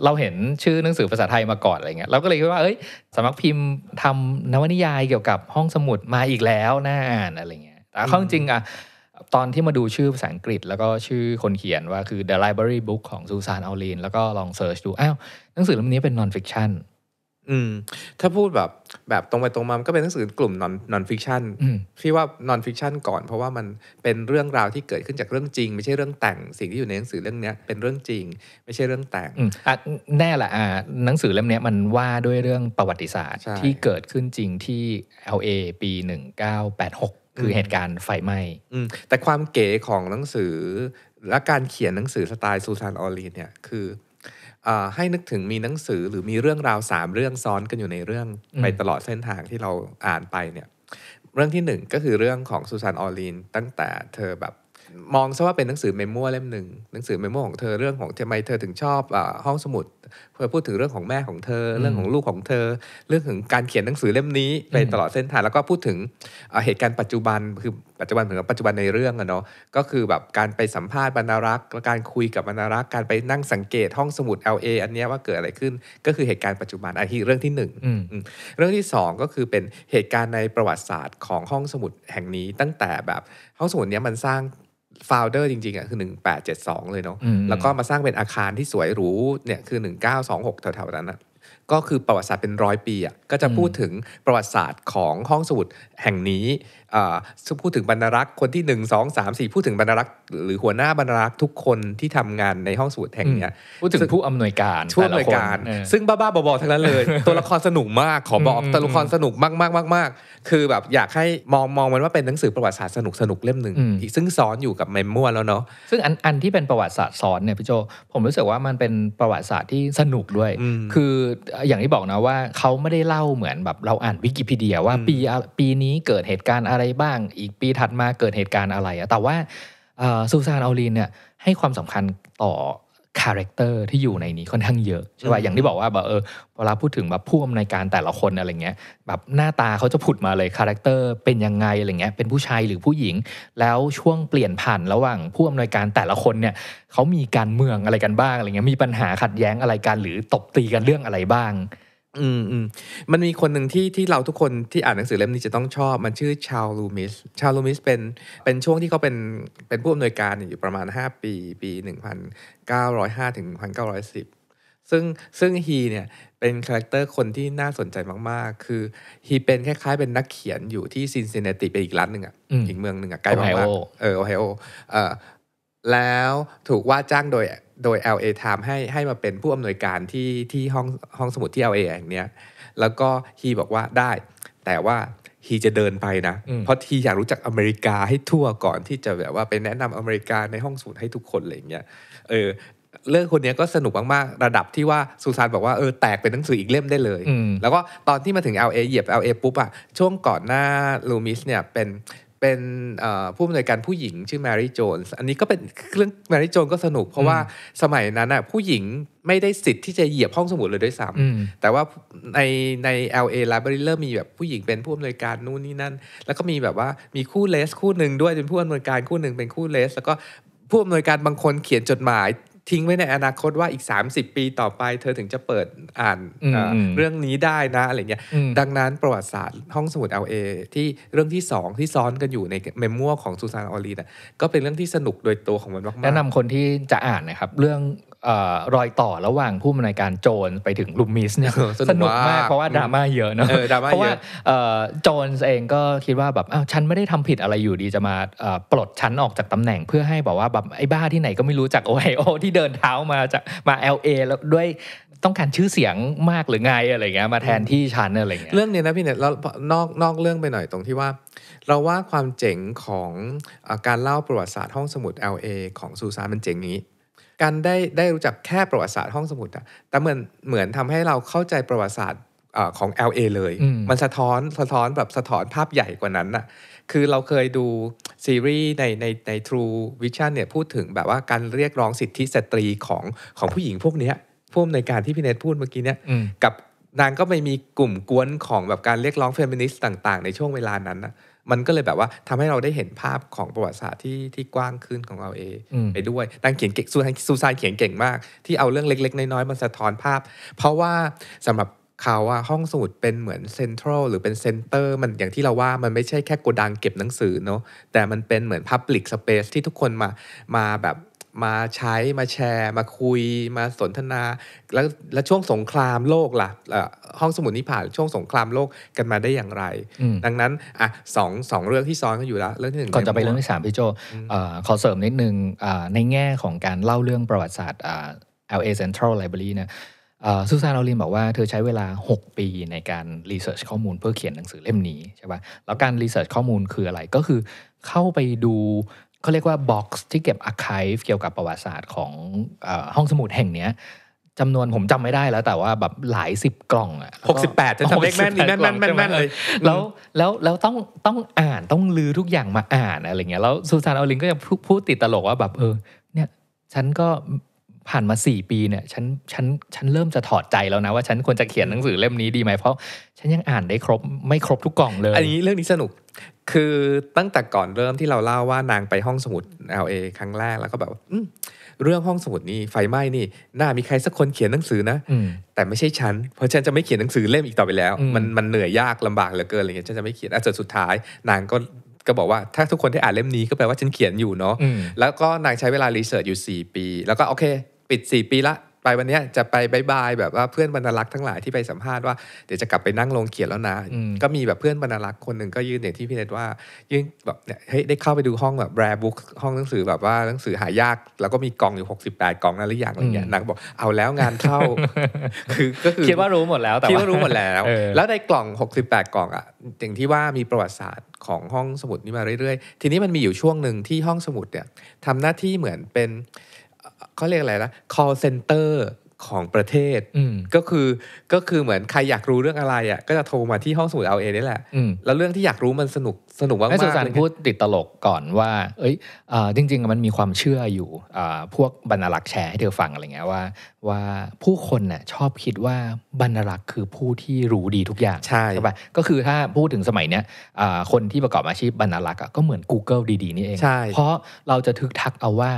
เราเห็นชื่อหนังสือภาษาไทยมาก่อนอะไรเงี้ยเราก็เลยคิดว่า เอ้ยสมัครพิมพ์ทำนวนิยายเกี่ยวกับห้องสมุดมาอีกแล้วน่าอ่านอะไรเงี้ยแต่ข้อจริงอะ่ะตอนที่มาดูชื่อภาษาอังกฤษแล้วก็ชื่อคนเขียนว่าคือ The Library Book ของซูซานออลลีนแล้วก็ลองเซิร์ชดูอ้าวหนังสือเล่มนี้เป็นนอนฟิคชั่นอืม ถ้าพูดแบบแบบตรงไปตรงมามันก็เป็นหนังสือกลุ่มนอนนอนฟิคชันพี่ว่านอนฟิคชันก่อนเพราะว่ามันเป็นเรื่องราวที่เกิดขึ้นจากเรื่องจริง ไม่ใช่เรื่องแต่ง สิ่งที่อยู่ในหนังสือเรื่องนี้เป็นเรื่องจริงไม่ใช่เรื่องแต่งอ่ะแน่แหละ อ่า หนังสือเล่มนี้มันว่าด้วยเรื่องประวัติศาสตร์ที่เกิดขึ้นจริงที่ LA ปี1986คือเหตุการณ์ไฟไหม้แต่ความเก๋ของหนังสือและการเขียนหนังสือสไตล์ซูซาน ออรีนเนี่ย คืออให้นึกถึงมีหนังสือหรือมีเรื่องราวสามเรื่องซ้อนกันอยู่ในเรื่องไปตลอดเส้นทางที่เราอ่านไปเนี่ย เรื่องที่หนึ่งก็คือเรื่องของซูซาน ออรีนตั้งแต่เธอแบบมองซะว่าเป็นหนังสือเมมโวเล่มหนึ่งหนังสือเมมโวของเธอเรื่องของทำไมเธอถึงชอบอห้องสมุดเธอพูดถึงเรื่องของแม่ของเธอ เรื่องของลูกของเธอ เรื่องของการเขียนหนังสือเล่มนี้ไปตลอดเส้นทางแล้วก็พูดถึงเหตุการณ์ปัจจุบัน คือปัจจุบันถึงปัจจุบันในเรื่องอะเนาะก็คือแบบการไปสัมภาษณ์บรรณารักษ์การคุยกับบรรณารักษ์การไปนั่งสังเกตห้องสมุด LA อันนี้ว่าเกิดอะไรขึ้น ก็คือเหตุการณ์ปัจจุบันอันที่เรื่องที่หนึ่งเรื่องที่สองก็คือเป็นเหตุการณ์ในประวัติศาสตร์ของห้องสมุดแห่งนี้ ตั้งแต่แบบห้องสมุดนี้มันสร้างฟาวเดอร์จริงๆอ่ะคือ 1872 เลยเนาะแล้วก็มาสร้างเป็นอาคารที่สวยหรูเนี่ย คือ 1926แถวๆนั้นอ่ะก็คือประวัติศาสตร์เป็นร้อยปีอ่ะก็จะพูดถึงประวัติศาสตร์ของห้องสมุดแห่งนี้พูดถึงบรรลรักษ์คนที่หนึ่งงสสอามสี่พูดถึงบรรลรักษ์หรือหัวหน้าบรรลรักษ์ทุกคนที่ทำงานในห้องสูตรแห่งนี้พูดถึงผู้อำนวยการผู้อำนวยการ ซึ่งบ้าๆบอๆทั้งนั้นเลย ตัวละครสนุกมากขอบอกตัวละครสนุกมากมากมากคือแบบอยากให้มองมองมันว่าเป็นหนังสือประวัติศาสตร์สนุกสนุกเล่มหนึ่งีซึ่งซ้อนอยู่กับเมมมวแล้วเนาะซึ่งอันอันที่เป็นประวัติศาสตร์ซ้อนเนี่ยพี่โจผมรู้สึกว่ามันเป็นประวัติศาสตร์ที่สนุกด้วย คืออย่างที่บอกนะว่าเขาไม่ได้เล่าเหมือนแบบเราอ่านวิกิพีเดียว่าปีปีนี้เกิดเหตุการณ์อะอะไรบ้าง อีกปีถัดมาเกิดเหตุการณ์อะไรอะแต่ว่าซูซาน ออลีนเนี่ยให้ความสำคัญต่อคาแรคเตอร์ที่อยู่ในนี้ ค่อนข้างเยอะ ใช่ป่ะอย่างที่บอกว่าแบบเออเราพูดถึงแบบผู้อำนวยการแต่ละคนอะไรเงี้ย แบบหน้าตาเขาจะผุดมาเลยคาแรคเตอร์เป็นยังไงอะไรเงี้ย เป็นผู้ชายหรือผู้หญิง แล้วช่วงเปลี่ยนผ่านระหว่างผู้อำนวยการแต่ละคนเนี่ยเขามีการเมืองอะไรกันบ้างอะไรเงี้ย มีปัญหาขัดแย้งอะไรกันหรือตบตีกันเรื่องอะไรบ้างอืมอืมมันมีคนหนึ่งที่ ที่เราทุกคนที่อ่านหนังสือเล่มนี้จะต้องชอบมันชื่อชาลูมิสชาลูมิสเป็นเป็นช่วงที่เขาเป็นเป็นผู้อำนวยการอยู่ประมาณ 5 ปี ปี 1905 ถึง 1910 ซึ่งซึ่งฮีเนี่ยเป็นคาแรคเตอร์คนที่น่าสนใจมาก ๆ คือฮีเป็น คล้าย ๆ เป็นนักเขียนอยู่ที่ซินซินเนติเป็นอีกรัฐหนึ่งอ่ะอีกเมืองหนึ่งอ่ะใกล้มากเออโอไฮโอเออแล้วถูกว่าจ้างโดยโดย LA อทามให้ให้มาเป็นผู้อำนวยการที่ที่ห้องห้องสมุดที่ LA แห่งเนี้ยแล้วก็ฮีบอกว่าได้ แต่ว่าฮีจะเดินไปนะ เพราะฮีอยากรู้จักอเมริกาให้ทั่วก่อนที่จะแบบว่าไปแนะนำอเมริกาในห้องสมุดให้ทุกคนอะไรอย่างเงี้ยเออเรื่องคนนี้ก็สนุกมากๆ ระดับที่ว่าซูซานบอกว่าเออแตกเป็นหนังสืออีกเล่มได้เลย แล้วก็ตอนที่มาถึง LA เหยียบ LA ปุ๊บอะช่วงก่อนหน้าลูมิสเนี่ยเป็นเป็นผู้อำนวยการผู้หญิง ชื่อแมรี่โจนส์อันนี้ก็เป็นเรื่องแมรี่โจนก็สนุกเพราะว่าสมัยนั้นผู้หญิงไม่ได้สิทธิ์ที่จะเหยียบห้องสมุดเลยด้วยซ้ำแต่ว่าในใน LA Library เริ่มมีแบบผู้หญิงเป็นผู้อำนวยการนู่นนี่นั่น แล้วก็มีแบบว่ามีคู่เลสคู่หนึ่งด้วยเป็นผู้อำนวยการคู่หนึ่งเป็นคู่เลส แล้วก็ผู้อำนวยการบางคนเขียนจดหมายทิ้งไว้ในอนาคตว่าอีก 30 ปีต่อไปเธอถึงจะเปิดอ่านเรื่องนี้ได้นะอะไรเงี้ยดังนั้นประวัติศาสตร์ห้องสมุดเอเอที่เรื่องที่ 2 ที่ซ้อนกันอยู่ในเมมัวของซูซานออรีนะก็เป็นเรื่องที่สนุกโดยตัวของมันมากแนะนำคนที่จะอ่านนะครับเรื่องรอยต่อระหว่างผู้บรรยการโจนไปถึงลูมิสเนี่ยสนุกมากเพราะว่าดราม่าเยอะเนาะเพราะว่าโจนเองก็คิดว่าแบบอ้าวฉันไม่ได้ทำผิดอะไรอยู่ดีจะมาปลดฉันออกจากตำแหน่งเพื่อให้บอกว่าแบบไอ้บ้าที่ไหนก็ไม่รู้จากโอไฮโอที่เดินเท้ามาจากมา LA แล้วด้วยต้องการชื่อเสียงมากหรือไงอะไรเงี้ยมาแทนที่ฉันอะไรเงี้ยเรื่องนี้นะพี่เนี่ยเรานอกนอกเรื่องไปหน่อยตรงที่ว่าเราว่าความเจ๋งของการเล่าประวัติศาสตร์ห้องสมุด LA ของซูซานมันเจ๋งนี้การได้ได้รู้จักแค่ประวัติศาสตร์ห้องสมุดอะแต่เหมือนเหมือนทำให้เราเข้าใจประวัติศาสตร์ของ LA เลย มันสะท้อนสะท้อนแบบสะท้อนภาพใหญ่กว่านั้นอะคือเราเคยดูซีรีส์ในในใน True Vision เนี่ยพูดถึงแบบว่าการเรียกร้องสิทธิสตรีของของผู้หญิงพวกเนี้ยวกในการที่พี่เนทพูดเมื่อกี้เนี่ย กับนางก็ไม่มีกลุ่มกวนของแบบการเรียกร้องเฟมินิสต์ต่างๆในช่วงเวลานั้นนะมันก็เลยแบบว่าทำให้เราได้เห็นภาพของประวัติศาสตร์ที่ ที่กว้างขึ้นของเราเองไปด้วยนางเขียนเก่งซูซานเขียนเก่งมากที่เอาเรื่องเล็ก ๆ น้อย ๆมาสะท้อนภาพ เพราะว่าสำหรับเขาอะห้องสมุดเป็นเหมือนเซ็นทรัลหรือเป็นเซ็นเตอร์มันอย่างที่เราว่ามันไม่ใช่แค่โกดังเก็บหนังสือเนาะแต่มันเป็นเหมือนพับลิกสเปซที่ทุกคนมามาแบบมาใช้มาแชร์ มาคุย มาสนทนา แล้วแล้วช่วงสงครามโลกล่ะห้องสมุดนี้ผ่านช่วงสงครามโลกกันมาได้อย่างไร ดังนั้นอ่ะสองสองเรื่องที่ซ้อนกันอยู่แล้วเรื่องที่หนึ่งก่อนจะไปเรื่องที่สามพี่โจขอเสริมนิดนึงในแง่ของการเล่าเรื่องประวัติศาสตร์ LA Central Library เนี่ยซูซานเอลินบอกว่าเธอใช้เวลา 6 ปีในการรีเสิร์ชข้อมูลเพื่อเขียนหนังสือเล่มนี้ใช่ปะ่ะแล้วการรีเสิร์ชข้อมูลคืออะไรก็คือเข้าไปดูเขาเรียกว่าบ็อกซ์ที่เก็บอาร์คาฟเกี่ยวกับประวัติศาสตร์ของอห้องสมุดแห่งเนี้ยจำนวนผมจำไม่ได้แล้ว แต่ว่าแบบหลายสิบกล่องอ่ะหกสิบแปดจะจำเลขแม่นแม่นแม่นแม่นเลยแล้วแล้วแล้วต้องต้องอ่านต้องลือทุกอย่างมาอ่านอะไรเงี้ยแล้วซูซานออลินก็จะพูดติดตลกว่าแบบเออเนี่ย ฉันก็ผ่านมาสี่ปีเนี่ยฉันฉันฉันเริ่มจะถอดใจแล้วนะว่าฉันควรจะเขียนหนังสือเล่มนี้ดีไหมเพราะ ฉันยังอ่านได้ครบไม่ครบทุกกล่อง เลยอันนี้เรื่องนี้สนุกคือตั้งแต่ก่อนเริ่มที่เราเล่าว่านางไปห้องสมุด LA ครั้งแรกแล้วก็แบบเรื่องห้องสมุดนี่ไฟไหม้นี่น่ามีใครสักคนเขียนหนังสือนะแต่ไม่ใช่ฉัน เพราะฉันจะไม่เขียนหนังสือเล่มอีกต่อไปแล้ว มันมันเหนื่อยยากลำบากเหลือเกินอะไรเงี้ยฉันจะไม่เขียนอ่ะจนสุดท้าย นางก็ก็บอกว่าถ้าทุกคนได้อ่านเล่มนี้ก็แปลว่าฉันเขียนอยู่เนาะแล้วก็นางใช้เวลารีเสิร์ชอยู่4 ปี แล้วก็โอเค ปิด 4 ปีละไปวันนี้จะไปบายบายแบบว่าเพื่อนบรรลักษ์ทั้งหลายที่ไปสัมภาษณ์ว่า เดี๋ยวจะกลับไปนั่งลงเขียนแล้วนะก็มีแบบเพื่อนบรรลักษ์คนหนึ่งก็ยื่นอย่างที่พี่เนตว่ายื่นแบบเฮ้ยได้เข้าไปดูห้องแบบแบรบุ๊กห้องหนังสือแบบว่าหนังสือหายาก แล้วก็มีกล่องอยู่68กล่องนั้นหรือยังอะไรเงี้ยนางบอก เอาแล้วงานเข้าคือก็คือคิดว่ารู้หมดแล้วแต่คิดว่ารู้หมดแล้ว แล้วในกล่อง 68กล่องอ่ะอย่างที่ว่ามีประวัติศาสตร์ของห้องสมุดนี้มาเรื่อยๆ ทีนี้มันมีอยู่ช่วงหนึ่งที่ห้องสมุดเนี่ยทำหน้าที่เหมือนเป็นเขาเรียกอะไรนะ call center ของประเทศก็คือก็คือเหมือนใครอยากรู้เรื่องอะไรอ่ะก็จะโทรมาที่ห้องสมุดเอาเอนี่แหละ แล้วเรื่องที่อยากรู้มันสนุกสนุกมากใแม่สุสานพูดติดตลกก่อนว่าเอ้ยจริง ๆ มันมีความเชื่ออยู่พวกบรรลักษ์แชร์ให้เธอฟังอะไรเงี้ยว่า ว่าผู้คนน่ะชอบคิดว่าบรรลักษ์คือผู้ที่รู้ดีทุกอย่างใช่ป่ะก็คือถ้าพูดถึงสมัยเนี้ยคนที่ประกอบอาชีพบรรลักษ์ก็เหมือน Google ดีๆนี่เองเพราะเราจะทึกทักเอาว่า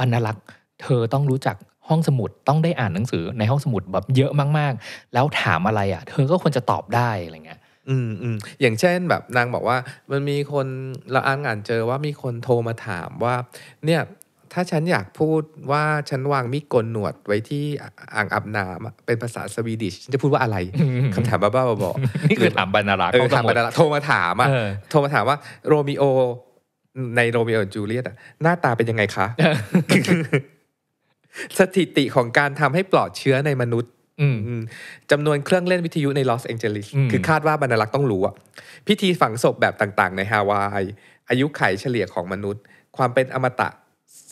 บรรลักษ์เธอต้องรู้จักห้องสมุดต้องได้อ่านหนังสือในห้องสมุดแบบเยอะมาก ๆ แล้วถามอะไรอะ่ะเธอก็ควรจะตอบได้อะไรเงี้ยอืมอืมอย่างเช่นแบบนางบอกว่า มันมีคนเราอ่านอ่านเจอว่ามีคนโทรมาถามว่า เนี่ยถ้าฉันอยากพูดว่าฉันวางมีดกลหนวดไว้ที่อ่างอาบน้ำเป็นภาษาสวีดิช จะพูดว่าอะไรคำถามบ้าๆบอๆนี่คือถามบรรลักษ์เถามบรรลักษ์โทรมาถามอ่ะโทรมาถามว่าโรมิโอ ในโรมิโอจูเลียตหน้าตาเป็นยังไงคะสถิติของการทำให้ปลอดเชื้อในมนุษย์ จำนวนเครื่องเล่นวิทยุในลอสแองเจลิส คือคาดว่าบรรลักษ์ต้องรู้อะพิธีฝังศพแบบต่างๆในฮาวาย อายุไขเฉลี่ยของมนุษย์ ความเป็นอมตะ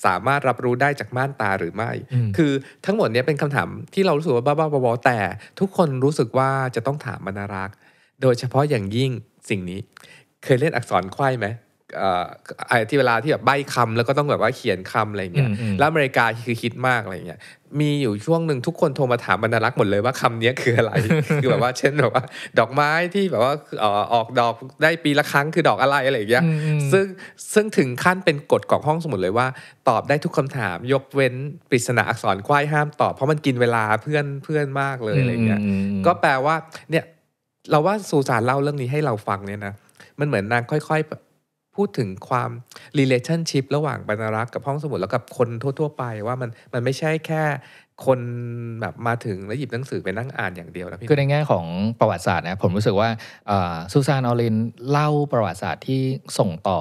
สามารถรับรู้ได้จากม่านตาหรือไม่ คือทั้งหมดนี้เป็นคำถามที่เรารู้สึกว่าบ้าๆบอแต่ทุกคนรู้สึกว่าจะต้องถามบรรลักษ์ โดยเฉพาะอย่างยิ่งสิ่งนี้ เคยเล่นอักษรไขว้ไหมไอ้ที่เวลาที่แบบใบคำแล้วก็ต้องแบบว่าเขียนคำอะไรเงี้ยแล้วอเมริกาคือคิดมากอะไรเงี้ยมีอยู่ช่วงหนึ่งทุกคนโทรมาถามบรรลักษ์หมดเลย ว่าคำนี้คืออะไรคือแบบว่าเช่นแบบว่า ดอกไม้ที่แบบว่าออกดอกได้ปีละครั้งคือดอกอะไรอะไรอย่างเงี้ยซึ่งซึ่งถึงขั้นเป็นกฎของห้องสมุดเลยว่าตอบได้ทุกคำถาม ยกเว้นปริศนาอักษรควายห้ามตอบเพราะมันกินเวลาเพื่อนเพื่อนมากเลยอะไรเงี้ยก็แปลว่าเนี่ยเราว่าสุสานเล่าเรื่องนี้ให้เราฟังเนี่ยนะมันเหมือนนางค่อยพูดถึงความ relationship ระหว่างบรรลักษ์ กับห้องสมุดแล้วกับคนทั่วๆไปว่ามันมันไม่ใช่แค่คนแบบมาถึงแล้วหยิบหนังสือไปนั่งอ่านอย่างเดียวนะพี่คือในแง่ของประวัติศาสตร์นะผมรู้สึกว่าซูซาน ออรินเล่าประวัติศาสตร์ที่ส่งต่อ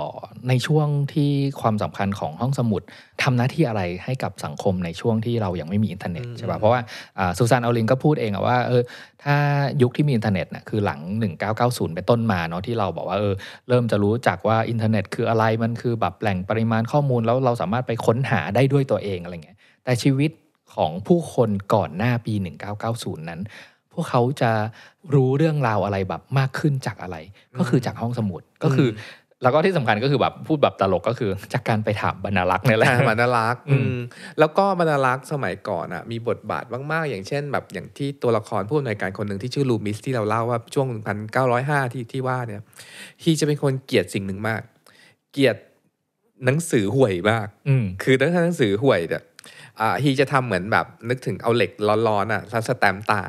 ในช่วงที่ความสำคัญของห้องสมุดทำหน้าที่อะไรให้กับสังคมในช่วงที่เรายังไม่มีอินเทอร์เน็ตใช่ป่ะเพราะว่าซูซาน ออรินก็พูดเองว่า เออ ถ้ายุคที่มีอินเทอร์เน็ตนะคือหลัง 1990 เป็นต้นมาเนาะที่เราบอกว่าเออเริ่มจะรู้จักว่าอินเทอร์เน็ต คืออะไรมันคือแบบแหล่งปริมาณข้อมูลแล้วเราสามารถไปค้นหาได้ด้วยตัวเองอะไรเงี้ยแต่ชีวิตของผู้คนก่อนหน้าปี 1990 นั้น พวกเขาจะรู้เรื่องราวอะไรแบบมากขึ้นจากอะไร ก็คือจากห้องสมุด ก็คือ แล้วก็ที่สำคัญก็คือแบบพูดแบบตลกก็คือ จากการไปถามบรรลักษ์นี่แหละบรรลักษ์แล้วก็บรรลักษ์สมัยก่อนอ่ะ มีบทบาทมาก ๆ อย่างเช่น แบบอย่างที่ตัวละครผู้อำนวยการคนหนึ่งที่ชื่อลูมิสที่เราเล่าว่าช่วง 1905 ที่ที่ว่าเนี่ยที่จะเป็นคนเกลียดสิ่งหนึ่งมาก เกลียดหนังสือห่วยมากคือทั้งหนังสือห่วยเนี่ยฮีจะทำเหมือนแบบนึกถึงเอาเหล็กร้อนๆอ่ะสแตมตา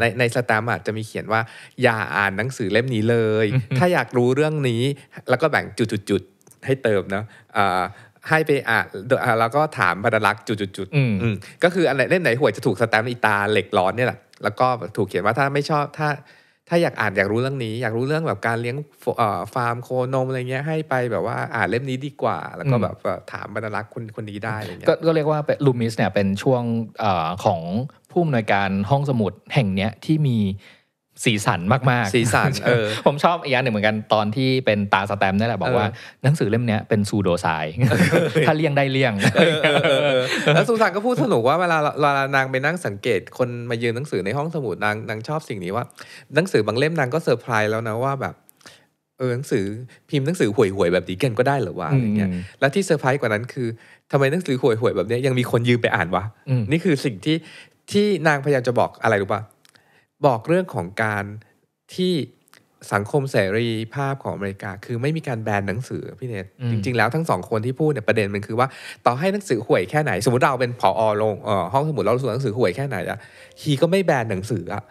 ในในสแตมอ่ะจะมีเขียนว่า อย่าอ่านหนังสือเล่มนี้เลย ถ้าอยากรู้เรื่องนี้ แล้วก็แบ่งจุดๆให้เติมเนาะให้ไปอ่านแล้วก็ถามบรรลักษ์จุดๆก็คืออะไรเล่มไหนหวยจะถูกสแตมป์อีตาเหล็กร้อนเนี่ยแหละแล้วก็ถูกเขียนว่าถ้าไม่ชอบถ้าถ้าอยากอ่านอยากรู้เรื่องนี้ อยากรู้เรื่องแบบการเลี้ยงฟาร์มโคนมอะไรเงี้ย ให้ไปแบบว่า อ่านเล่มนี้ดีกว่า แล้วก็แบบถามบรรลักษ์คนคนนี้ได้ก็เรียกว่าลูมิสเนี่ยเป็นช่วงของ ผู้อำนวยการห้องสมุดแห่งเนี้ยที่มีสีสันมากๆสีสันเออผมชอบอีกอย่างหนึ่งเหมือนกันตอนที่เป็นตาสแตมนี่แหละ บอกว่าหนังสือเล่มนี้เป็นซูโดไซถ้าเลี่ยงได้เลี่ยงแล้วสุสานก็พูดสนุกว่าเวลาเวลานางไปนั่งสังเกตคนมายืนหนังสือในห้องสมุดนางนางชอบสิ่งนี้ว่า หนังสือบางเล่มนางก็เซอร์ไพรส์แล้วนะว่าแบบเออหนังสือพิมพ์หนังสือห่วยๆแบบดีเกนก็ได้หรือวะอะไรเงี้ยแล้วที่เซอร์ไพรส์กว่านั้นคือทำไมหนังสือห่วยๆแบบนี้ยังมีคนยืมไปอ่านวะนี่คือสิ่งที่ที่นางพยายามจะบอกอะไรรู้ปะบอกเรื่องของการที่สังคมเสรีภาพของอเมริกา คือไม่มีการแบนหนังสือพี่เนทจริง ๆแล้วทั้งสองคนที่พูดเนี่ยประเด็นมันคือว่าต่อให้หนังสือห่วยแค่ไหนสมมติเราเป็นผออลงห้องสมุดเราส่นหนังสือห่วยแค่ไหนอะฮีก็ไม่แบนหนังสืออะ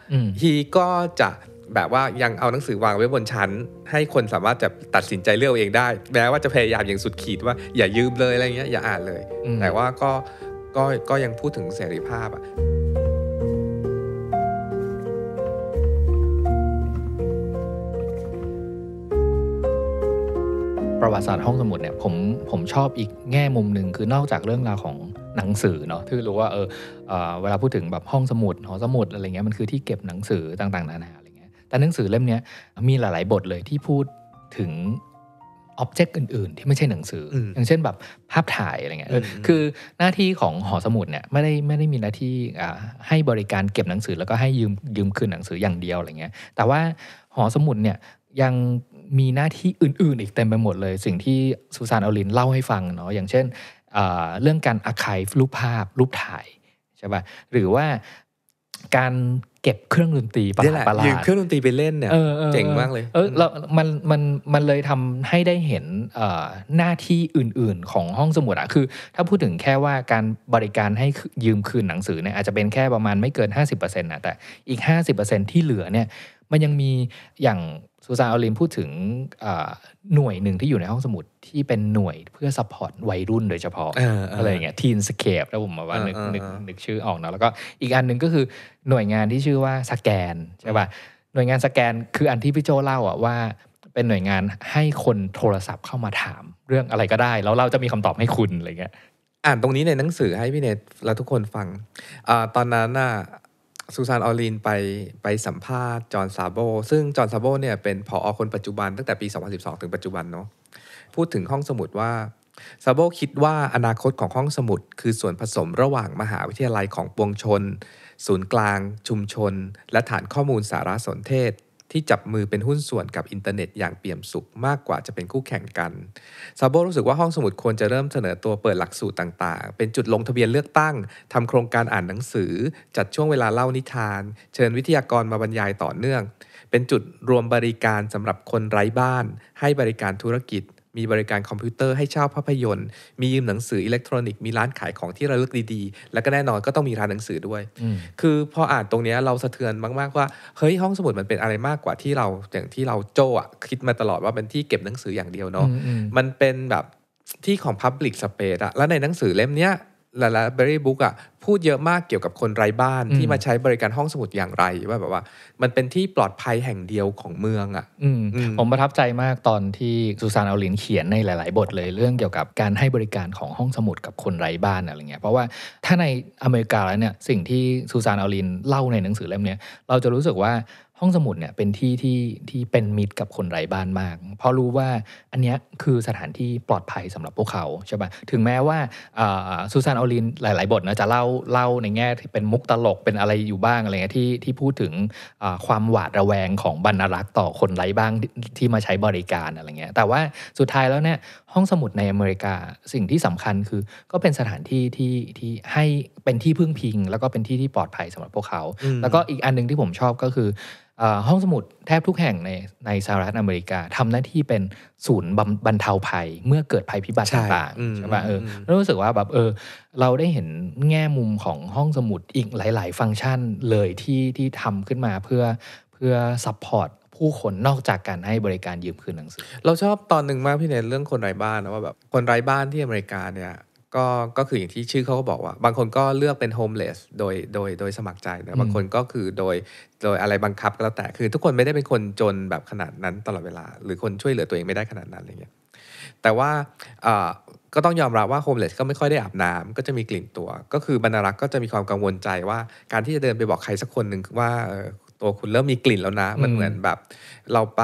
ฮีก็จะแบบว่ายังเอาหนังสือวางไว้บนชั้น ให้คนสามารถจะตัดสินใจเลือกเองได้แม้ว่าจะพยายามอย่างสุดขีดว่าอย่ายืมเลยอะไรเงี้ยอย่าอ่านเลยแต่ว่าก็ก็ก็ยังพูดถึงเสรีภาพอะประวัติศาสตร์ห้องสมุดเนี่ยผมผมชอบอีกแง่มุมหนึ่งคือนอกจากเรื่องราวของหนังสือเนาะที่รู้ว่าเออเวลาพูดถึงแบบห้องสมุด หอสมุดอะไรเงี้ยมันคือที่เก็บหนังสือต่าง ๆนานาอะไรเงี้ยแต่หนังสือเล่มนี้มีหลายๆบทเลยที่พูดถึงอ็อบเจกต์อื่นๆที่ไม่ใช่หนังสือ อย่างเช่นแบบภาพถ่ายอะไรเงี้ยคือหน้าที่ของหอสมุดเนี่ยไม่ได้ไม่ได้มีหน้าที่ให้บริการเก็บหนังสือแล้วก็ให้ยืมยืมคืนหนังสืออย่างเดียวอะไรเงี้ยแต่ว่าหอสมุดเนี่ยยังมีหน้าที่อื่น ๆ อีกเต็มไปหมดเลยสิ่งที่ซูซานอลินเล่าให้ฟังเนาะอย่างเช่น เรื่องการอาคายรูปภาพรูปถ่าย ใช่ป่ะ หรือว่าการเก็บเครื่องดนตรีประหลาดประหลาดยืมเครื่องดนตรีไปเล่น เนี่ยเจ๋งมากเลย เออเรามันมันมันเลยทำให้ได้เห็นหน้าที่อื่น ๆของห้องสมุดอะคือ ถ้าพูดถึงแค่ว่าการบริการให้ยืมคืนหนังสือเนี่ยอาจจะเป็นแค่ประมาณไม่เกิน 50%นะแต่อีก 50%ที่เหลือเนี่ยมันยังมีอย่างซูซานอลิมพูดถึงหน่วยหนึ่งที่อยู่ในห้องสมุดที่เป็นหน่วยเพื่อสปอร์ตวัยรุ่นโดยเฉพาะ อะไรอย่างเงี้ยทีนสเคปแล้วผมมาว่านึกนึกนึกชื่อออกเนาะแล้วก็อีกอันหนึ่งก็คือหน่วยงานที่ชื่อว่าสแกนใช่ป่ะ หน่วยงานสแกน คืออันที่พี่โจเล่าอ่ะว่า เป็นหน่วยงานให้คนโทรศัพท์เข้ามาถามเรื่องอะไรก็ได้ แล้วเราจะมีคำตอบให้คุณอะไรเงี้ยอ่านตรงนี้ในหนังสือให้พี่เนทเราทุกคนฟังอตอนนั้นน่ะซูซานออลินไป ไปสัมภาษณ์ จอห์นซาโบ ซึ่ง จอห์นซาโบ เนี่ย เป็น ผอ คน ปัจจุบัน ตั้งแต่ ปี 2012 ถึงปัจจุบัน เนาะพูดถึง ห้องสมุด ว่า ซาโบคิดว่าอนาคตของ ห้องสมุด คือส่วนผสมระหว่างมหาวิทยาลัยของ ปวงชน ศูนย์กลาง ชุมชน และฐานข้อมูลสารสนเทศที่จับมือเป็นหุ้นส่วนกับอินเทอร์เน็ต อย่างเปี่ยมสุขมากกว่าจะเป็นคู่แข่งกัน ซาโบรู้สึกว่าห้องสมุดควรจะเริ่มเสนอตัวเปิดหลักสูตรต่าง ๆ เป็นจุดลงทะเบียนเลือกตั้ง ทำโครงการอ่านหนังสือ จัดช่วงเวลาเล่านิทาน เชิญวิทยากรมาบรรยายต่อเนื่อง เป็นจุดรวมบริการสำหรับคนไร้บ้าน ให้บริการธุรกิจมีบริการคอมพิวเตอร์ให้เช่าภาพยนตร์ มียืมหนังสืออิเล็กทรอนิกส์ มีร้านขายของที่ระลึกดีๆ แล้วก็แน่นอนก็ต้องมีร้านหนังสือด้วย คือพออ่านตรงนี้เราสะเทือนมากๆ ว่า เฮ้ยห้องสมุดมันเป็นอะไรมากกว่าที่เราอย่างที่เราโจ้คิดมาตลอดว่าเป็นที่เก็บหนังสืออย่างเดียวเนาะ มันเป็นแบบที่ของ Public Space อะแล้วในหนังสือเล่มเนี้ยลาลาเบอรี่บุ๊กอะพูดเยอะมากเกี่ยวกับคนไร้บ้านที่มาใช้บริการห้องสมุดอย่างไรว่าแบบว่า มันเป็นที่ปลอดภัยแห่งเดียวของเมืองอ่ะผมประทับใจมากตอนที่สุสานเอาลินเขียนในหลาย ๆ บทเลย เรื่องเกี่ยวกับการให้บริการของห้องสมุดกับคนไร้บ้านอะไรเงี้ยเพราะว่าถ้าในอเมริกาแล้วเนี่ยสิ่งที่สุสานเอาลินเล่าในหนังสือเล่มนี้เราจะรู้สึกว่าห้องสมุดเนี่ยเป็นที่ที่ที่เป็นมิตรกับคนไร้บ้านมาก เพราะรู้ว่าอันเนี้ยคือสถานที่ปลอดภัยสำหรับพวกเขาใช่ปะถึงแม้ว่าสุสานออลินหลาย ๆบทนะจะเล่าเล่าในแง่ที่เป็นมุกตลกเป็นอะไรอยู่บ้างอะไรเงี้ยที่ที่พูดถึงความหวาดระแวงของบรรลักษ์ ต่อคนไร้บ้างที่มาใช้บริการอะไรเงี้ยแต่ว่าสุดท้ายแล้วเนี่ยห้องสมุดในอเมริกาสิ่งที่สำคัญคือก็เป็นสถานที่ที่ที่ให้เป็นที่พึ่งพิง แล้วก็เป็นที่ที่ปลอดภัยสำหรับพวกเขา แล้วก็อีกอันนึงที่ผมชอบก็คือห้องสมุดแทบทุกแห่งในในสหรัฐอเมริกา ทำหน้าที่เป็นศูนย์บรรเทาภัยเมื่อเกิดภัยพิบัติต่างๆใช่ป่ะเออรู้สึกว่าแบบเออเราได้เห็นแง่มุมของห้องสมุดอีกหลายๆ ฟังก์ชัน เลยที่ที่ทำขึ้นมาเพื่อเพื่อซัพพอร์ต ผู้คนนอกจากการให้บริการยืมคืนหนังสือ เราชอบตอนหนึ่งมาก พี่เนเรื่องคนไร้บ้านนะว่าแบบคนไร้บ้านที่อเมริกาเนี่ยก็ก็คืออย่างที่ชื่อเขาก็บอกว่า บางคนก็เลือกเป็นโฮมเลสโดยโดยโดยสมัครใจนะบางคนก็คือโดยโดยอะไรบังคับก็แล้วแต่คือทุกคนไม่ได้เป็นคนจนแบบขนาดนั้นตลอดเวลา หรือคนช่วยเหลือตัวเองไม่ได้ขนาดนั้นอะไรเงี้ยแต่ว่าก็ต้องยอมรับว่าโฮมเลสก็ไม่ค่อยได้อาบน้ำ ก็จะมีกลิ่นตัว ก็คือบรรลักษ์ก็จะมีความกังวลใจว่า การที่จะเดินไปบอกใครสักคนหนึ่งว่าตัวคุณเริ่มมีกลิ่นแล้วนะ มันเหมือนแบบเราไป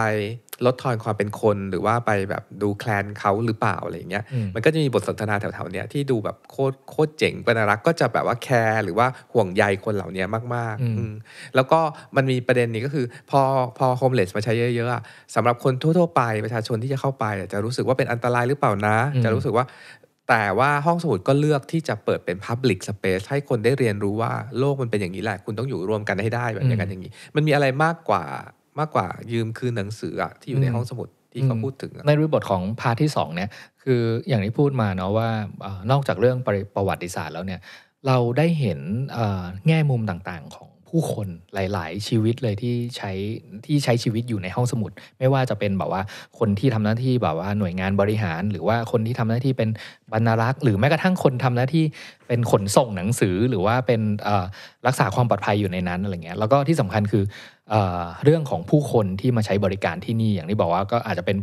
ลดทอนความเป็นคนหรือว่าไปแบบดูแคลนเขาหรือเปล่าอะไรเงี้ย มันก็จะมีบทสนทนาแถวๆเนี้ยที่ดูแบบโคตรโคตรเจ๋งเป็นรักก็จะแบบว่าแคร์หรือว่าห่วงใยคนเหล่านี้มากๆแล้วก็มันมีประเด็นนี้ก็คือ พอพอโฮมเลสมาใช้เยอะๆสำหรับคนทั่วๆไปประชาชนที่จะเข้าไป จะรู้สึกว่าเป็นอันตรายหรือเปล่านะ จะรู้สึกว่าแต่ว่าห้องสมุดก็เลือกที่จะเปิดเป็น Public Space ให้คนได้เรียนรู้ว่าโลกมันเป็นอย่างนี้แหละ คุณต้องอยู่รวมกันให้ได้แบบอย่างนั้นอย่างนี้ มันมีอะไรมากกว่ามากกว่ายืมคืนหนังสืออะที่อยู่ในห้องสมุดที่เขาพูดถึงในรูปบทของพาที่สองเนี่ย คืออย่างที่พูดมาเนาะว่านอกจากเรื่องประวัติศาสตร์แล้วเนี่ย เราได้เห็นแง่มุมต่างๆของผู้คนหลาย ๆ ชีวิตเลยที่ใช้ที่ใช้ชีวิตอยู่ในห้องสมุด ไม่ว่าจะเป็นแบบว่าคนที่ทำหน้าที่แบบว่าหน่วยงานบริหารหรือว่าคนที่ทำหน้าที่เป็นบรรณารักษ์ หรือแม้กระทั่งคนทำหน้าที่เป็นขนส่งหนังสือหรือว่าเป็นรักษาความปลอดภัยอยู่ในนั้นอะไรเงี้ยแล้วก็ที่สำคัญคือเรื่องของผู้คนที่มาใช้บริการที่นี่อย่างที่บอกว่าก็อาจจะเป็น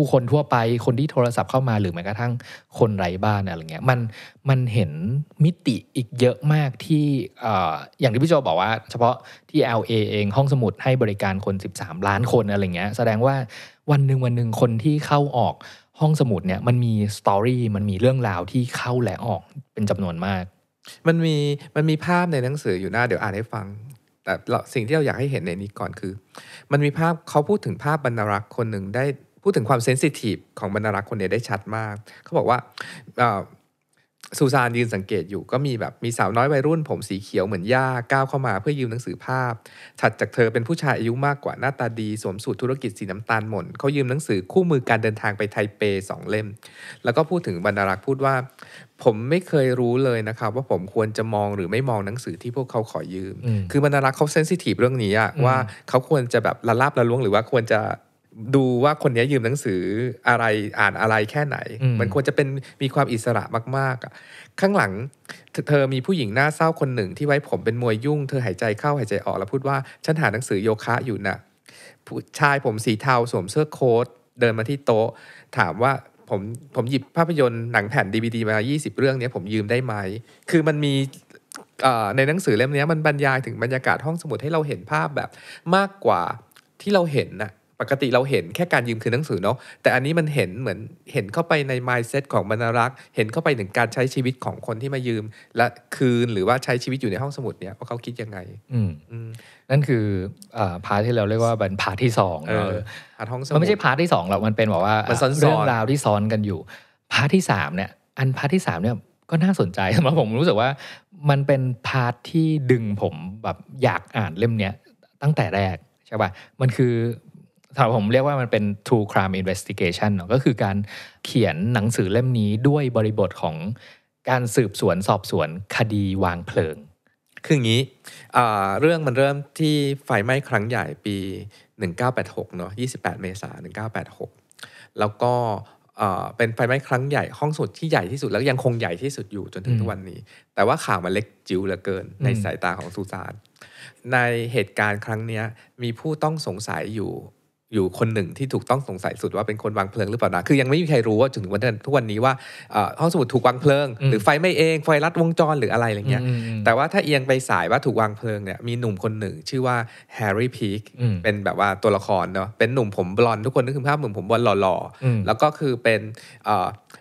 ผู้คนทั่วไปคนที่โทรศัพท์เข้ามาหรือแม้กระทั่งคนไร้ บ้าน อะไรเงี้ยมันมันเห็นมิติอีกเยอะมากที่อย่างที่พี่โจบอกว่า เฉพาะที่ LA เอง ห้องสมุดให้บริการคน 13 ล้านคนอะไรเงี้ยแสดงว่าวันหนึ่งวันหนึ่งคนที่เข้าออกห้องสมุดเนี่ยมันมีสตอรี่มันมีเรื่องราวที่เข้าและออกเป็นจำนวนมากมันมีมันมีภาพในหนังสืออยู่หน้าเดี๋ยวอ่านให้ฟัง แต่สิ่งที่เราอยากให้เห็นในนี้ก่อนคือ มันมีภาพเขาพูดถึงภาพบรรณรักษ์คนหนึ่งได้พูดถึงความเซนซิทีฟของบรรลักษ์ คนนี้ได้ชัดมาก เขาบอกว่าซูซานยืนสังเกตอยู่ก็มีแบบมีสาวน้อยวัยรุ่น ผมสีเขียวเหมือนหญ้าก้าวเข้ามาเพื่อยืมหนังสือภาพถัดจากเธอเป็นผู้ชายอายุมากกว่า หน้าตาดี สวมสูทธุรกิจสีน้ำตาลหม่นเขายืมหนังสือคู่มือการเดินทางไปไทเปสองเล่ม แล้วก็พูดถึงบรรดารักษ์พูดว่า ผมไม่เคยรู้เลยนะครับ ว่าผมควรจะมองหรือไม่มองหนังสือที่พวกเขาขอยืม คือบรรดารักษ์เขาเซนซิทีฟเรื่องนี้อะว่าเขาควรจะแบบละลาบละล้วงหรือว่าควรจะดูว่าคนนี้ยืมหนังสืออะไรอ่านอะไรแค่ไหน มันควรจะเป็นมีความอิสระมากๆข้างหลังเธอมีผู้หญิงหน้าเศร้าคนหนึ่ง ที่ไว้ผมเป็นมวยยุ่ง เธอหายใจเข้า หายใจออก แล้วพูดว่า ฉันหาหนังสือโยคะอยู่นะผู้ชายผมสีเทา สวมเสื้อโค้ทเดินมาที่โต๊ะถามว่าผมผมหยิบภาพยนตร์หนังแผ่นดีีดีมา 20 เรื่องนี้ผมยืมได้ไหม คือมันมีในหนังสือเล่มนี้มันบรรยายถึงบรรยากาศห้องสมุดให้เราเห็นภาพแบบมากกว่าที่เราเห็นน่ะปกติเราเห็นแค่การยืมคืนหนังสือเนาะ แต่อันนี้มันเห็นเหมือนเห็นเข้าไปใน mindset ของบรรลักษ์ เห็นเข้าไปถึงการใช้ชีวิตของคนที่มายืมและคืนหรือว่าใช้ชีวิตอยู่ในห้องสมุดเนี่ยว่าเขาคิดยังไง อืมนั่นคืออพาร์ทที่เราเรียกว่าเป็นพาร์ทที่สองเออพาร์ทห้องสมุดมันไม่ใช่พาร์ทที่สองหรอก มันเป็นบอกว่า เรื่องราวที่ซ้อนกันอยู่ พาร์ทที่สามเนี่ย อันพาร์ทที่สามเนี่ยก็น่าสนใจสำหรับผมรู้สึกว่ามันเป็นพาร์ทที่ดึงผมแบบอยากอ่านเล่มเนี้ยตั้งแต่แรก ใช่ป่ะ มันคือสำหรับผมเรียกว่ามันเป็น true crime investigation เนาะก็คือการเขียนหนังสือเล่มนี้ด้วยบริบทของการสืบสวนสอบสวนคดีวางเพลิง คืออย่างนี้ เรื่องมันเริ่มที่ไฟไหม้ครั้งใหญ่ปี 1986 เนาะ 28 เมษายน 1986 แล้วก็เป็นไฟไหม้ครั้งใหญ่ห้องสุดที่ใหญ่ที่สุดแล้วยังคงใหญ่ที่สุดอยู่จนถึงทุกวันนี้ แต่ว่าข่าวมันเล็กจิ๋วเหลือเกินในสายตาของสุสานในเหตุการณ์ครั้งนี้มีผู้ต้องสงสัยอยู่อยู่คนหนึ่งที่ถูกต้องสงสัยสุดว่าเป็นคนวางเพลิงหรือเปล่านะ คือยังไม่มีใครรู้ว่าถึงวันน้ทุกวันนี้ว่าห้องสมุดถูกวางเพลิง หรือไฟไม่เองไฟลัดวงจรหรืออะไรอะไรเงี้ย แต่ว่าถ้าเอียงไปสายว่าถูกวางเพลิงเนี่ยมีหนุ่มคนหนึ่งชื่อว่าแฮร์รี่พีค เป็นแบบว่าตัวละครเนาะ เป็นหนุ่มผมบลอนทุกคนนึกถึงภาพหนุ่มผมบลอนหล่อๆ แล้วก็คือเป็น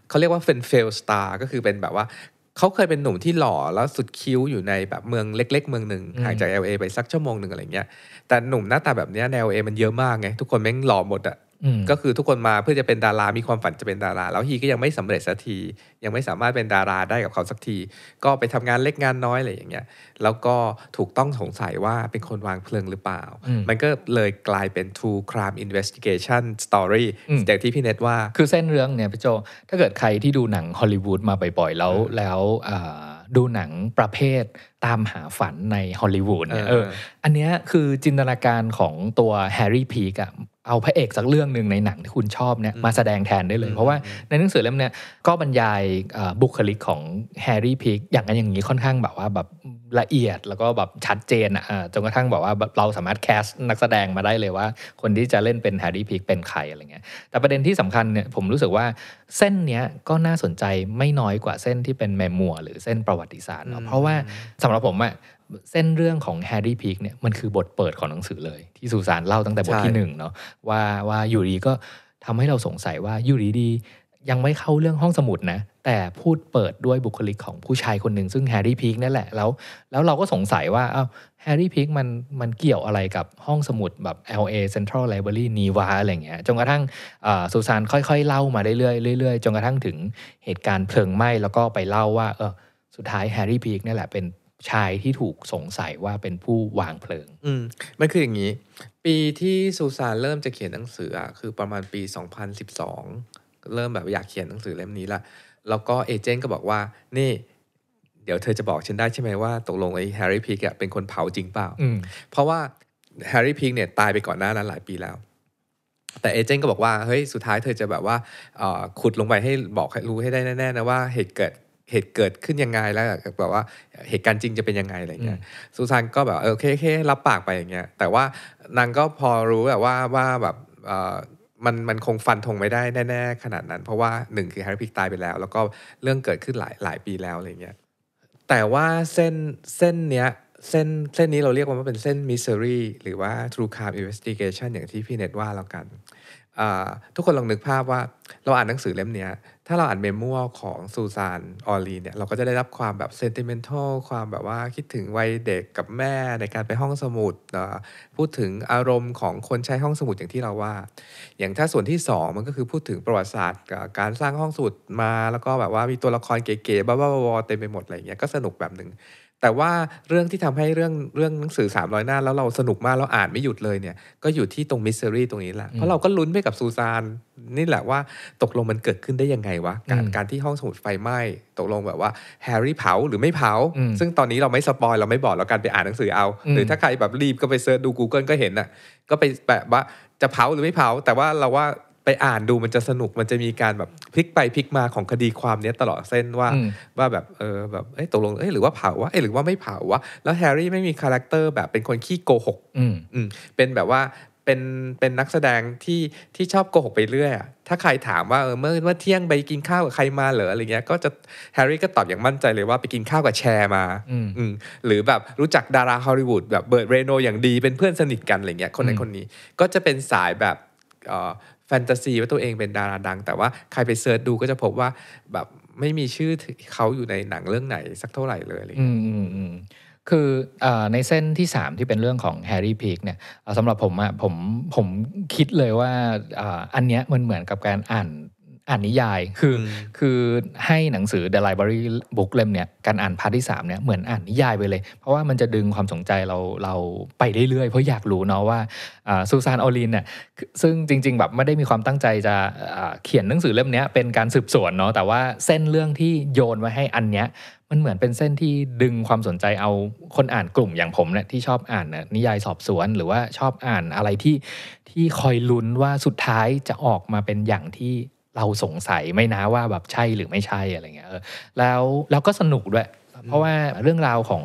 เขาเรียกว่าเฟนเฟลสตาร์ก็คือเป็นแบบว่าเขาเคยเป็นหนุ่มที่หล่อแล้วสุดคิ้วอยู่ในแบบเมืองเล็ก ๆ เมืองหนึ่งห่างจากเอลเอไปสักชั่วโมงหนึ่งอะไรเงี้ยแต่หนุ่มหน้าตาแบบนี้แนวเอมันเยอะมากไง ทุกคนแม่งหล่อหมดอะก็คือทุกคนมาเพื่อจะเป็นดารามีความฝันจะเป็นดารา แล้วฮีก็ยังไม่สำเร็จสักที ยังไม่สามารถเป็นดาราได้กับเขาสักที ก็ไปทำงานเล็กงานน้อยอะไรอย่างเงี้ยแล้วก็ถูกต้องสงสัยว่าเป็นคนวางเพลิงหรือเปล่า มันก็เลยกลายเป็น True Crime Investigation Story อย่างที่พี่เน็ตว่าคือเส้นเรื่องเนี่ยพี่โจถ้าเกิดใครที่ดูหนังฮอลลีวูดมาบ่อยๆแล้วแล้วดูหนังประเภทตามหาฝันในฮอลลีวูดเนี่ยเอออันเนี้ยคือจินตนาการของตัวแฮร์รี่พีกอะเอาพระเอกสักเรื่องหนึ่งในหนังที่คุณชอบเนี่ยมาแสดงแทนได้เลย เพราะว่าในหนังสือเล่มเนี้ยก็บรรยายบุคลิกของแฮร์รี่พีกอย่างนั้นอย่างนี้ค่อนข้างแบบว่าแบบละเอียดแล้วก็แบบชัดเจนอ่ะจนกระทั่งบอกว่าเราสามารถแคสนักแสดงมาได้เลยว่า คนที่จะเล่นเป็นแฮร์รี่พีคเป็นใครอะไรเงี้ย แต่ประเด็นที่สำคัญเนี่ยผมรู้สึกว่าเส้นเนี้ยก็น่าสนใจไม่น้อยกว่าเส้นที่เป็นแมมมัวหรือเส้นประวัติศาสตร์เนาะเพราะว่าสำหรับผมอะเส้นเรื่องของแฮร์รี่พีคเนี่ยมันคือบทเปิดของหนังสือเลยที่สุสานเล่าตั้งแต่บทที่หนึ่งเนาะว่าว่าอยู่ดีก็ทำให้เราสงสัยว่ายูรีดียังไม่เข้าเรื่องห้องสมุดนะ แต่พูดเปิดด้วยบุคลิกของผู้ชายคนหนึ่งซึ่งแฮร์รี่พีคนั่นแหละ แล้ว แล้วเราก็สงสัยว่าเอ้าแฮร์รี่พีคมันมันเกี่ยวอะไรกับห้องสมุดแบบ LA Central Library นีวาอะไรเงี้ย จนกระทั่งสุสานค่อยๆ เล่ามาเรื่อยๆเรื่อยๆจนกระทั่งถึงเหตุการณ์เพลิงไหม้แล้วก็ไปเล่าว่าเออสุดท้ายแฮร์รี่พีคนั่นแหละ เป็นชายที่ถูกสงสัยว่าเป็นผู้วางเพลิง อืมมันคืออย่างนี้ ปีที่สุสานเริ่มจะเขียนหนังสืออ่ะคือประมาณปี 2012เริ่มแบบอยากเขียนหนังสือเล่มนี้ละแล้วก็เอเจนต์ก็บอกว่า นี่ เดี๋ยวเธอจะบอกฉันได้ใช่ไหมว่าตกลงไอ้แฮร์รี่พีกเป็นคนเผาจริงเปล่าเพราะว่าแฮร์รี่พีกเนี่ยตายไปก่อนหน้านั้นหลายปีแล้ว แต่เอเจนต์ก็บอกว่าเฮ้ยสุดท้ายเธอจะแบบว่าขุดลงไปให้บอกรู้ให้ได้แน่ๆนะว่าเหตุเกิดเหตุเกิดขึ้นยังไงแล้วแบบว่าเหตุการณ์จริงจะเป็นยังไงอะไรเงี้ย สุซานก็แบบโอเคโอเครับปากไปอย่างเงี้ย แต่ว่านางก็พอรู้แบบว่าว่าแบบมันมันคงฟันธงไม่ได้แน่ ๆ ขนาดนั้น เพราะว่าหนึ่งคือแฮร์รี่พิกตายไปแล้ว แล้วก็เรื่องเกิดขึ้นหลายหลายปีแล้วอะไรเงี้ยแต่ว่าเส้นเส้นเนี้ยเส้นเส้นนี้เราเรียกว่าเป็นเส้นมิสซิรีหรือว่า True Crime Investigation อย่างที่พี่เน็ตว่าแล้วกัน ทุกคนลองนึกภาพว่าเราอ่านหนังสือเล่มเนี้ยถ้าเราอ่านเมมัวของซูซาน ออลีเนี่ยเราก็จะได้รับความแบบเซนติเมนทัลความแบบว่าคิดถึงวัยเด็กกับแม่ในการไปห้องสมุดนะพูดถึงอารมณ์ของคนใช้ห้องสมุดอย่างที่เราว่า อย่างถ้าส่วนที่ 2 มันก็คือพูดถึงประวัติศาสตร์การสร้างห้องสมุดมา แล้วก็แบบว่ามีตัวละครเก๋ๆบ้าๆๆเต็มไปหมดอะไรเงี้ยก็สนุกแบบหนึ่งแต่ว่าเรื่องที่ทำให้เรื่องเรื่องหนังสือ300 หน้าแล้วเราสนุกมากเราอ่านไม่หยุดเลยเนี่ยก็อยู่ที่ตรงมิสซิรี่ตรงนี้แหละ เพราะเราก็ลุ้นไปกับซูซานนี่แหละว่าตกลงมันเกิดขึ้นได้ยังไงวะ การการที่ห้องสมุดไฟไหม้ ตกลงแบบว่าแฮร์รี่เผาหรือไม่เผาซึ่งตอนนี้เราไม่สปอย เราไม่บอกเราการไปอ่านหนังสือเอา หรือถ้าใครแบบรีบก็ไปเซิร์ชดู Google ก็เห็นอ่ะก็ไปแบบว่าจะเผาหรือไม่เผาแต่ว่าเราว่าไปอ่านดูมันจะสนุกมันจะมีการแบบพลิกไปพลิกมาของคดีความเนี้ยตลอดเส้นว่าว่าแบบเออแบบเอ้ตกลงเอ้หรือว่าเผาวะเอ้หรือว่าไม่เผาวะแล้วแฮร์รี่ไม่มีคาแรคเตอร์แบบเป็นคนขี้โกหกอืมเป็นแบบว่าเป็นเป็นนักแสดงที่ที่ชอบโกหกไปเรื่อยอะถ้าใครถามว่าเออเมื่อว่าเที่ยงไปกินข้าวกับใครมาเหรออะไรเงี้ยก็จะแฮร์รี่ก็ตอบอย่างมั่นใจเลยว่าไปกินข้าวกับแชร์มาอืหรือแบบรู้จักดาราฮอลลีวูดแบบเบิร์ดเรโนอย่างดีเป็นเพื่อนสนิทกันอะไรเงี้ยคนนั้นคนนี้ก็จะเป็นสายแบบแฟนตาซีว่าตัวเองเป็นดาราดัง แต่ว่าใครไปเสิร์ชดูก็จะพบว่าแบบไม่มีชื่อเขาอยู่ในหนังเรื่องไหน สักเท่าไหร่เลยอะไรอย่างเงี้ยคือในเส้นที่ 3 ที่เป็นเรื่องของแฮร์รี่พีกเนี่ย สำหรับผมอะผมผมคิดเลยว่าอันเนี้ยมันเหมือนกับการอ่านอ่านนิยายคือ คือให้หนังสือ The Library Book เล่มเนี่ย การอ่านพาร์ทที่ 3 เนี่ย เหมือนอ่านนิยายไปเลย เพราะว่ามันจะดึงความสนใจเรา เราไปเรื่อยๆ เพราะอยากรู้เนาะว่าซูซานออลินเนี่ย ซึ่งจริง ๆ แบบไม่ได้มีความตั้งใจจะ เขียนหนังสือเล่มนี้เป็นการสืบสวนเนาะ แต่ว่าเส้นเรื่องที่โยนไว้ให้อันเนี้ย มันเหมือนเป็นเส้นที่ดึงความสนใจเอาคนอ่านกลุ่มอย่างผมเนี่ยที่ชอบอ่านนิยายสอบสวนหรือว่าชอบอ่านอะไรที่ ที่คอยลุ้นว่าสุดท้ายจะออกมาเป็นอย่างที่เราสงสัยไม่นะว่าแบบใช่หรือไม่ใช่อะไรเงี้ยแล้วเราก็สนุกด้วย เพราะว่าเรื่องราวของ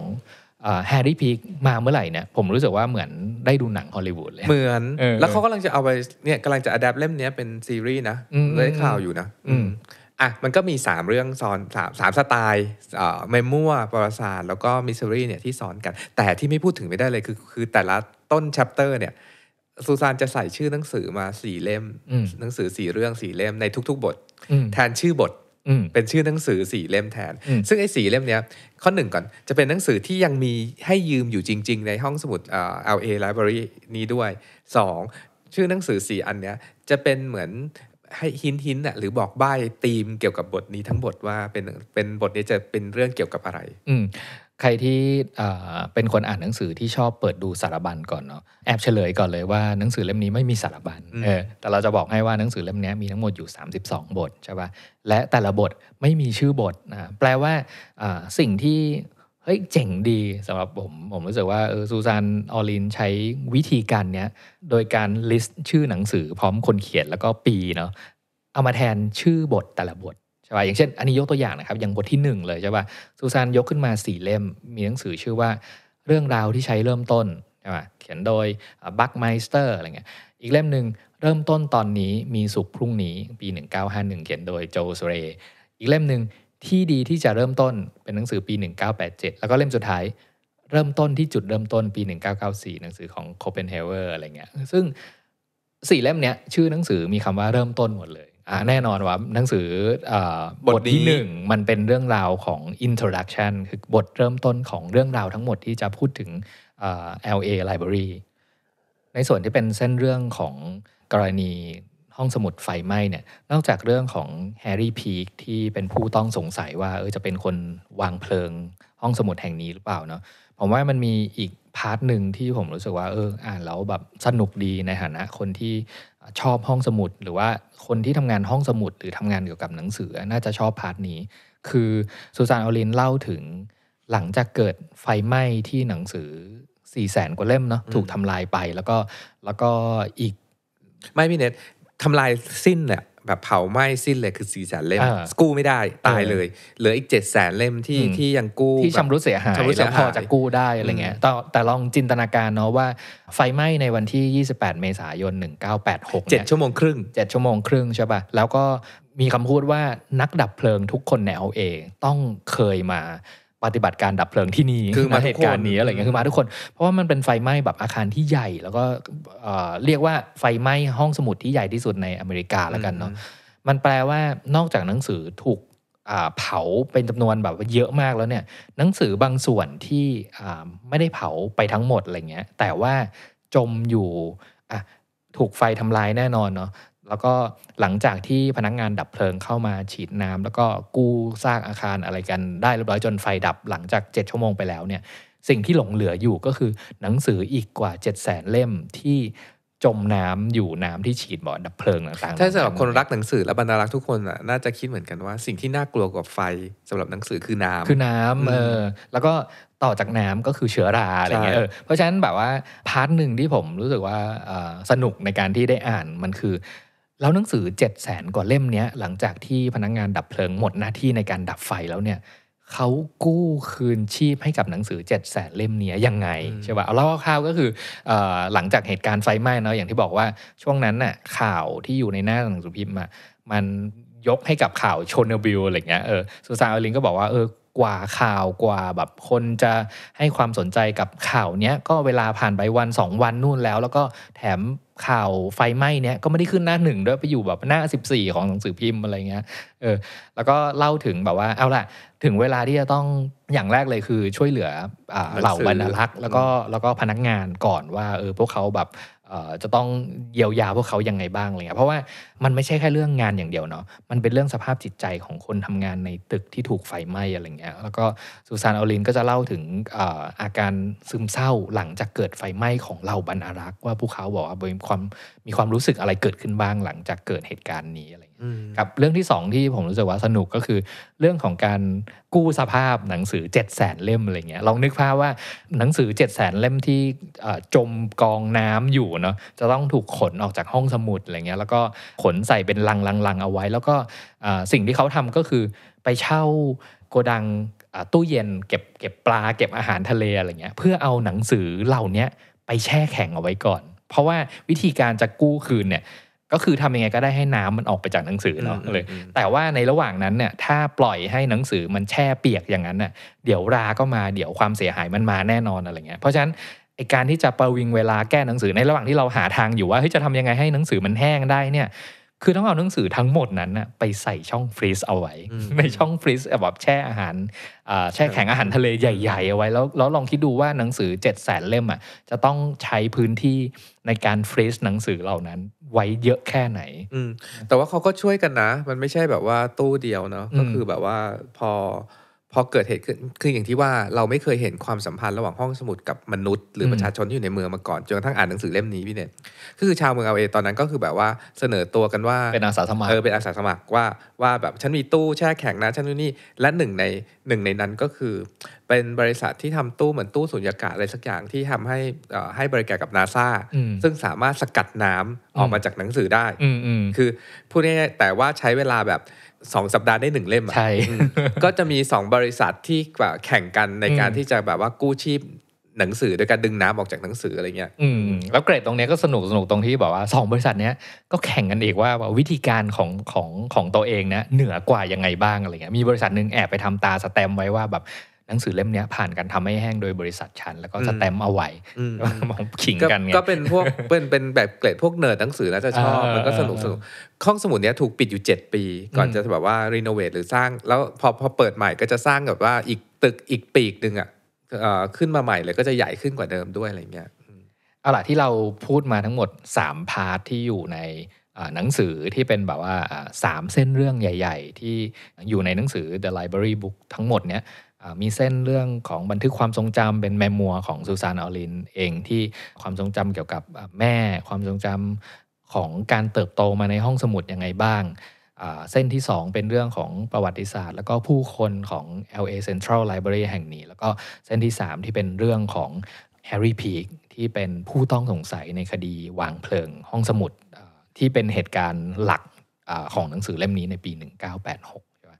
แฮร์รี่พีกมาเมื่อไหร่เนี่ยผมรู้สึกว่าเหมือนได้ดูหนังฮอลลีวูดเลย เหมือนแล้วเขากำลังจะเอาไปเนี่ยกำลังจะอัดแอปเล่มนี้เป็นซีรีส์นะได้ข่าวอยู่นะอ่ะมันก็มี 3 เรื่องซ้อนสามสามสไตล์เมมัวปราสา์แล้วก็มิสซิรี่เนี่ยที่ซ้อนกันแต่ที่ไม่พูดถึงไม่ได้เลยคือคือแต่ละต้นแชปเตอร์เนี่ยซูซานจะใส่ชื่อหนังสือมาสี่เล่มหนังสือสี่เรื่องสี่เล่มในทุก ๆ บทแทนชื่อบทเป็นชื่อหนังสือสี่เล่มแทน ซึ่งไอ้สี่เล่มเนี้ย ข้อหนึ่งก่อน จะเป็นหนังสือที่ยังมีให้ยืมอยู่จริง ๆ ในห้องสมุดเอ่อ LA Library นี้ด้วย 2. ชื่อหนังสือสี่อันเนี้ยจะเป็นเหมือนให้หินหินอ่ะหรือบอกใบ้ธีมเกี่ยวกับบทนี้ ทั้งบทว่าเป็นเป็นบทนี้จะเป็นเรื่องเกี่ยวกับอะไร อืใครที่เป็นคนอ่านหนังสือที่ชอบเปิดดูสารบัญก่อนเนาะแอบเฉลยก่อนเลยว่าหนังสือเล่มนี้ไม่มีสารบัญเออแต่เราจะบอกให้ว่าหนังสือเล่มนี้มีทั้งหมดอยู่ 32 บทใช่ปะ่ะและแต่ละบทไม่มีชื่อบทนะแปลว่าสิ่งที่เฮ้ยเจ๋งดีสำหรับผมผมรู้สึกว่าเออซูซานออลินใช้วิธีการเนี้ยโดยการลิสต์ชื่อหนังสือพร้อมคนเขียนแล้วก็ปีเนาะเอามาแทนชื่อบทแต่ละบทช่ป่ะอย่างเช่น อันนี้ยกตัวอย่างนะครับ อย่างบทที่หนึ่งเลยใช่ป่ะซูซาน ยกขึ้นมาสี่เล่ม มีหนังสือชื่อว่าเรื่องราวที่ใช้เริ่มต้นใช่ป่ะ เขียนโดยบัคไมสเตอร์อะไรเงี้ย อีกเล่มหนึ่งเริ่มต้นตอนนี้มีสุขพรุ่งนี้ปี1951เขียนโดยโจสเรอีกเล่มหนึ่งที่ดีที่จะเริ่มต้นเป็นหนังสือปี 1987 แล้วก็เล่มสุดท้ายเริ่มต้นที่จุดเริ่มต้นปี 1994 หนังสือของโคเปนเฮเวอร์อะไรเงี้ย ซึ่งสี่เล่มเนี้ยชื่อหนังสือมีคำว่าเริ่มต้นหมดเลยแน่นอนว่าหนังสือบทที่หนึ่งมันเป็นเรื่องราวของ introduction คือบทเริ่มต้นของเรื่องราวทั้งหมดที่จะพูดถึง LA Library ในส่วนที่เป็นเส้นเรื่องของกรณีห้องสมุดไฟไหม้เนี่ย นอกจากเรื่องของแฮร์รี่พีคที่เป็นผู้ต้องสงสัยว่าเออจะเป็นคนวางเพลิงห้องสมุดแห่งนี้หรือเปล่าเนาะผมว่ามันมีอีกพาร์ทหนึ่งที่ผมรู้สึกว่าเอออ่านแล้วแบบสนุกดีในฐานะคนที่ชอบห้องสมุดหรือว่าคนที่ทำงานห้องสมุดหรือทำงานเกี่ยวกับหนังสือน่าจะชอบพาร์ทนี้ คือสุสานออลินเล่าถึง หลังจากเกิดไฟไหม้ที่หนังสือสี่แสนกว่าเล่มเนาะถูกทำลายไปแล้วก็แล้วก็อีกไม่พี่เน็ตทำลายสิ้นแหละแบบเผาไหม้สิ้นเลยคือสี่แสนเล่มกู้ไม่ได้ตายเลยเหลืออีกเจ็ดแสนเล่มที่ที่ยังกู้ ที่ชำรุดเสียหายแล้ยพอจะกู้ได้อะไรเงี้ยแต่แต่ลองจินตนาการเนาะว่า ไฟไหม้ในวันที่ 28 เมษายน 1986ดชั่วโมงครึ่งเจ็ดชั่วโมงครึ่งใช่ป่ะแล้วก็มีคำพูดว่านักดับเพลิงทุกคนในเอาเอง ต้องเคยมาปฏิบัติการดับเพลิงที่นี่ คือมาเหตุการณ์นี้อะไรเงี้ย คือมาทุกคน เพราะว่ามันเป็นไฟไหม้แบบอาคารที่ใหญ่ แล้วก็เรียกว่า ไฟไหม้ห้องสมุดที่ใหญ่ที่สุดในอเมริกาแล้วกันเนาะ มันแปลว่านอกจากหนังสือถูกเผาเป็นจำนวนแบบเยอะมากแล้วเนี่ย หนังสือบางส่วนที่ไม่ได้เผาไปทั้งหมดอะไรเงี้ย แต่ว่าจมอยู่ ถูกไฟทำลายแน่นอนเนาะแล้วก็หลังจากที่พนักงงานดับเพลิงเข้ามาฉีดน้ำ แล้วก็กู้สร้างอาคารอะไรกันได้เรียบร้อยจนไฟดับหลังจาก 7 ชั่วโมงไปแล้วเนี่ยสิ่งที่หลงเหลืออยู่ก็คือหนังสืออีกกว่า 7 0 0 0 0เล่มที่จมน้ำอยู่น้ำที่ฉีดบ่อดับเพลิงต่างๆใช่สำหรับคนรักหนังสือและบรรดารักทุกคนน่าจะคิดเหมือนกันว่าสิ่งที่น่ากลัวกว่าไฟ สำหรับหนังสือคือน้ำคือน้ำเออแล้วก็ต่อจากน้ำก็คือเชื้อราอะไรเงี้ยเพราะฉะนั้นแบบว่าพาร์ทหนึ่งที่ผมรู้สึกว่าสนุกในการที่ได้อ่านมันคือแล้วหนังสือ 7 0 0แสนกว่าเล่มนี้หลังจากที่พนักงงานดับเพลิงหมดหน้าที่ในการดับไฟแล้วเนี่ยเขากู้คืนชีพให้กับหนังสือ 7 0 0แสนเล่มนี้ยังไงใช่ป่ะเอาเล่าคร่าวๆก็คืออหลังจากเหตุการณ์ไฟไหม้เนาะอย่างที่บอกว่า ช่วงนั้นน่ะข่าวที่อยู่ในหน้าหนังสือพิมพ์มันยกให้กับข่าวชนเนบิลอะไรเงี้ยเออสุสานอลินก็บอกว่าเออกว่าข่าวกว่าแบบคนจะให้ความสนใจกับข่าวเนี้ยก็เวลาผ่านไปวันสองวันนู่นแล้ว แล้วก็แถมข่าวไฟไหม้เนี่ยก็ไม่ได้ขึ้นหน้าหนึ่งด้วยไปอยู่แบบหน้า 14 ของหนังสือพิมพ์อะไรเงี้ย เออ แล้วก็เล่าถึงแบบว่าเอาล่ะ ถึงเวลาที่จะต้องอย่างแรกเลยคือช่วยเหลือเหล่าบรรลักษ์แล้วก็แล้วก็พนักงานก่อนว่า เออ พวกเขาแบบจะต้องเยียวยาพวกเขายังไงบ้างอะไรเงี้ยเพราะว่ามันไม่ใช่แค่เรื่องงานอย่างเดียวเนาะ มันเป็นเรื่องสภาพจิตใจของคนทำงานในตึกที่ถูกไฟไหม้อะไรเงี้ย แล้วก็สุสานอลินก็จะเล่าถึงอาการซึมเศร้าหลังจากเกิดไฟไหม้ของเหล่าบรรอารักษ์ว่าพวกเขาบอกว่ามีความมีความรู้สึกอะไรเกิดขึ้นบ้างหลังจากเกิดเหตุการณ์นี้อะไรกับเรื่องที่สองที่ผมรู้สึกว่าสนุกก็คือ เรื่องของการกู้สภาพหนังสือ 7 0 0แสนเล่มอะไรเงี้ยลองนึกภาพว่าหนังสือ7 0 0แสนเล่มที่จมกองน้ำอยู่เนาะจะต้องถูกขนออกจากห้องสมุดอะไรเงี้ยแล้วก็ขนใส่เป็นลังลังลังเอาไว้ แล้วก็สิ่งที่เขาทำก็คือไปเช่าโกดังตู้เย็นเก็บเก็บปลาเก็บอาหารทะเลอะไรเงี้ยเพื่อเอาหนังสือเหล่านี้ไปแช่แข็งเอาไว้ก่อน เพราะว่าวิธีการจะกู้คืนเนี่ยก็คือทำยังไงก็ได้ให้น้ำมันออกไปจากหนังสือเนาะเลย แต่ว่าในระหว่างนั้นเนี่ยถ้าปล่อยให้หนังสือมันแช่เปียกอย่างนั้นน่ะเดี๋ยวรา ก็มาเดี๋ยวความเสียหายมันมาแน่นอนอะไรเงี้ย เพราะฉะนั้นการที่จะประวิงเวลาแก้หนังสือในระหว่างที่เราหาทางอยู่ว่าเฮ้ยจะทำยังไงให้หนังสือมันแห้งได้เนี่ยคือต้องเอาหนังสือทั้งหมดนั้นนะไปใส่ช่องฟรีซเอาไว้ ในช่องฟรีซแบบแช่อาหารแช่แข็งอาหารทะเลใหญ่ๆ เอาไว้ แล้วแล้วลองคิดดูว่าหนังสือ7จ็ดแสนเล่มอ่ะจะต้องใช้พื้นที่ในการฟรีซหนังสือเหล่านั้น ไว้เยอะแค่ไหนอืแต่ว่าเขาก็ช่วยกันนะ มันไม่ใช่แบบว่าตู้เดียวเนาะก็คือแบบว่าพอพอเกิดเหตุขึ้นคือ อย่างที่ว่าเราไม่เคยเห็นความสัมพันธ์ระหว่างห้องสมุดกับมนุษย์หรือประชาชนที่อยู่ในเมืองมาก่อนจนกระทั่งอ่านหนังสือเล่มนี้พี่เนี่ยคือชาวเมืองเอาเอตอนนั้นก็คือแบบว่าเสนอตัวกันว่าเป็นอาสาสมัครเออเป็นอาสาสมัครว่าว่าแบบฉันมีตู้แช่แข็งนะฉันนู่นนี่และหนึ่งในหนึ่งในนั้นก็คือ เป็นบริษัทที่ทำตู้เหมือนตู้สุญญากาศอะไรสักอย่างที่ทำให้ให้บริการกับนาซาซึ่งสามารถสกัดน้ำออกมาจากหนังสือได้คือพูดง่ายๆแต่ว่าใช้เวลาแบบสองสัปดาห์ได้หนึ่งเล่มใช่ก็จะมีสองบริษัทที่แบบแข่งกันในการที่จะแบบว่ากู้ชีพหนังสือโดยการดึงน้ำออกจากหนังสืออะไรเงี้ยอืมแล้วเกรดตรงนี้ก็สนุกสนุกตรงที่บอกว่าสองบริษัทเนี้ยก็แข่งกันอีกว่าวิธีการของของของตัวเองนะเหนือกว่ายังไงบ้างอะไรเงี้ยมีบริษัทหนึ่งแอบไปทำตาสแตมไว้ว่าแบบหนังสือเล่มนี้ผ่านการทำให้แห้งโดยบริษัทชั้นแล้วก็สแตมเอาไว้มองขิงกันไงก็เป็นพวกเป็นเป็นแบบเกรดพวกเนิร์ดหนังสือนะจะชอบ มันก็สนุกสนุกห้องสมุดเนี้ยถูกปิดอยู่ 7 ปี ก่อนจะแบบว่ารีโนเวทหรือสร้าง แล้วพอพอเปิดใหม่ก็จะสร้างแบบว่าอีกตึกอีกปีกหนึ่งอ่ะขึ้นมาใหม่เลยก็จะใหญ่ขึ้นกว่าเดิมด้วยอะไรเงี้ยเอาล่ะที่เราพูดมาทั้งหมด3พาร์ทที่อยู่ในหนังสือที่เป็นแบบว่าสามเส้นเรื่องใหญ่ ๆ ที่อยู่ในหนังสือ The Library Book ทั้งหมดเนี้ยมีเส้นเรื่องของบันทึกความทรงจำเป็นแมมมัวของซูซาน ออลิน เองที่ความทรงจำเกี่ยวกับแม่ความทรงจำของการเติบโตมาในห้องสมุดยังไงบ้างเส้นที่ 2 เป็นเรื่องของประวัติศาสตร์ แล้วก็ผู้คนของ LA Central Library แห่งนี้ แล้วก็เส้นที่ 3 ที่เป็นเรื่องของแฮร์รี่พีกที่เป็นผู้ต้องสงสัยในคดีวางเพลิงห้องสมุดที่เป็นเหตุการณ์หลักอของหนังสือเล่มนี้ในปี 1986ใช่ไหม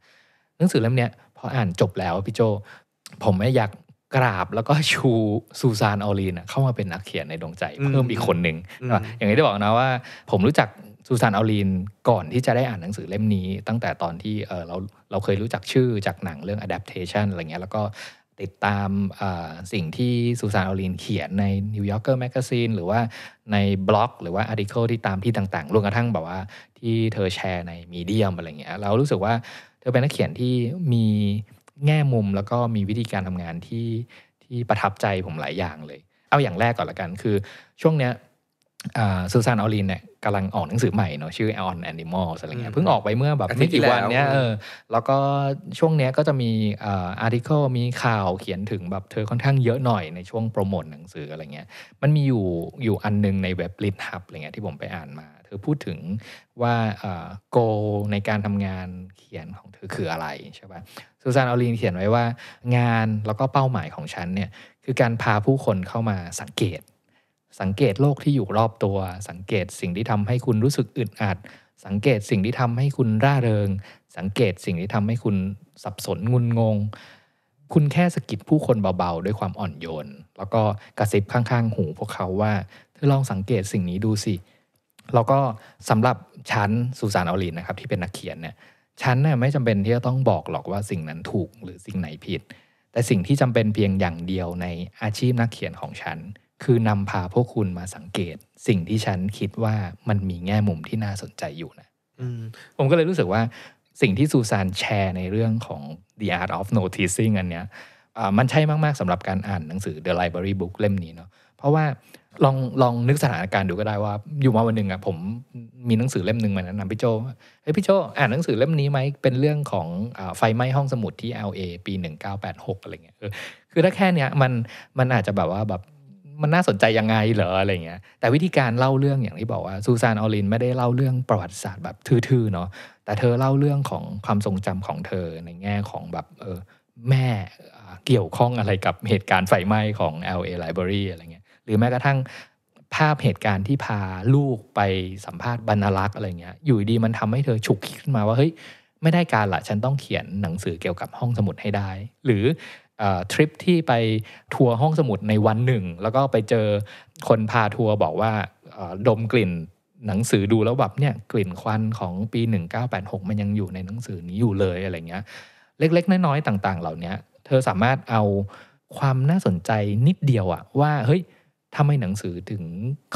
หนังสือเล่มนี้ออ่านจบแล้วพี่โจผมไม่อยากกราบแล้วก็ชูซูซานออลีนเข้ามาเป็นนักเขียนในดวงใจ เพิ่มอีกคนหนึ่งอย่างที่ได้บอกนะว่าผมรู้จักซูซานออลีน ก่อนที่จะได้อ่านหนังสือเล่มนี้ ตั้งแต่ตอนที่เรา เราเคยรู้จักชื่อจากหนัง เรื่อง adaptation อะไรเงี้ยแล้วก็ติดตามสิ่งที่สุสานอลินเขียนใน New Yorker Magazine หรือว่าในบล็อกหรือว่าอาร์ติเคิลที่ตามที่ต่างๆ รวมกระทั่ง แบบว่าที่เธอแชร์ในมีเดียมอะไรเงี้ยเรารู้สึกว่าเธอเป็นนักเขียนที่มีแง่มุมแล้วก็มีวิธีการทำงานที่ที่ประทับใจผมหลายอย่างเลย เอาอย่างแรกก่อนละกัน คือช่วงเนี้ยซูซาน ออลินเนี่ยกำลังออกหนังสือใหม่เนาะ ชื่อ On Animals อะไรเงี้ย เพิ่งออกไปเมื่อแบบไม่กี่วันเนี้ยเออ แล้วก็ช่วงเนี้ยก็จะมีอ่าอาร์ติเคิล มีข่าวเขียนถึงแบบเธอค่อนข้างเยอะหน่อยในช่วงโปรโมทหนังสืออะไรเงี้ย มันมีอยู่อยู่อันนึงในเว็บลิทฮับอะไรเงี้ยที่ผมไปอ่านมา เธอพูดถึงว่าโกในการทำงานเขียนของเธอคืออะไรใช่ป่ะ ซูซาน ออลินเขียนไว้ว่างานแล้วก็เป้าหมายของฉันเนี่ยคือการพาผู้คนเข้ามาสังเกตสังเกตโลกที่อยู่รอบตัว สังเกตสิ่งที่ทำให้คุณรู้สึกอึดอัด สังเกตสิ่งที่ทำให้คุณร่าเริง สังเกตสิ่งที่ทำให้คุณสับสนงุนงง คุณแค่สกิดผู้คนเบาๆ ด้วยความอ่อนโยน แล้วก็กระซิบข้างๆหูพวกเขาว่าเธอลองสังเกตสิ่งนี้ดูสิ แล้วก็สำหรับฉันสุสานอลินนะครับที่เป็นนักเขียนเนี่ย ฉันน่ยไม่จำาเป็นที่จะต้องบอกหรอกว่าสิ่งนั้นถูกหรือสิ่งไหนผิด แต่สิ่งที่จำเป็นเพียงอย่างเดียวในอาชีพนักเขียนของฉันคือนำพาพวกคุณมาสังเกตสิ่งที่ฉันคิดว่ามันมีแง่มุมที่น่าสนใจอยู่นะผมก็เลยรู้สึกว่าสิ่งที่ซูซานแชร์ในเรื่องของ The Art of Noticing อันเนี้ยมันใช่มากๆสำหรับการอ่านหนังสือ The Library Book เล่มนี้เนาะเพราะว่าลองลองนึกสถานการณ์ดูก็ได้ว่าอยู่มาวันหนึ่งอะผมมีหนังสือเล่มหนึ่งมาแนะนำพี่โจเฮ้ยพี่โจอ่านหนังสือเล่มนี้ไหมเป็นเรื่องของไฟไหม้ห้องสมุดที่ LA ปี 1986อะไรเงี้ยคือถ้าแค่เนี้ยมันมันอาจจะแบบว่าแบบมันน่าสนใจยังไงเหรออะไรเงี้ย แต่วิธีการเล่าเรื่องอย่างที่บอกว่า ซูซานออลินไม่ได้เล่าเรื่องประวัติศาสตร์แบบทื่อๆเนาะแต่เธอเล่าเรื่องของความทรงจำของเธอในแง่ของแบบเออแม่เกี่ยวข้องอะไรกับเหตุการณ์ไฟไหม้ของ LA Library อะไรเงี้ยหรือแม้กระทั่งภาพเหตุการณ์ที่พาลูกไปสัมภาษณ์บรรลักษ์อะไรเงี้ยอยู่ดีมันทำให้เธอฉุกคิดขึ้นมาว่าเฮ้ยไม่ได้การละฉันต้องเขียนหนังสือเกี่ยวกับห้องสมุดให้ได้ หรือทริปที่ไปทัวร์ห้องสมุดในวันหนึ่ง แล้วก็ไปเจอคนพาทัวร์บอกว่าดมกลิ่นหนังสือดูแล้วแบบเนี่ยกลิ่นควันของปี 1986 มันยังอยู่ในหนังสือนี้อยู่เลยอะไรเงี้ยเล็กๆ น้อยๆ ต่างๆ เหล่านี้เธอสามารถเอาความน่าสนใจนิดเดียวอะว่า เฮ้ยทำไมหนังสือถึง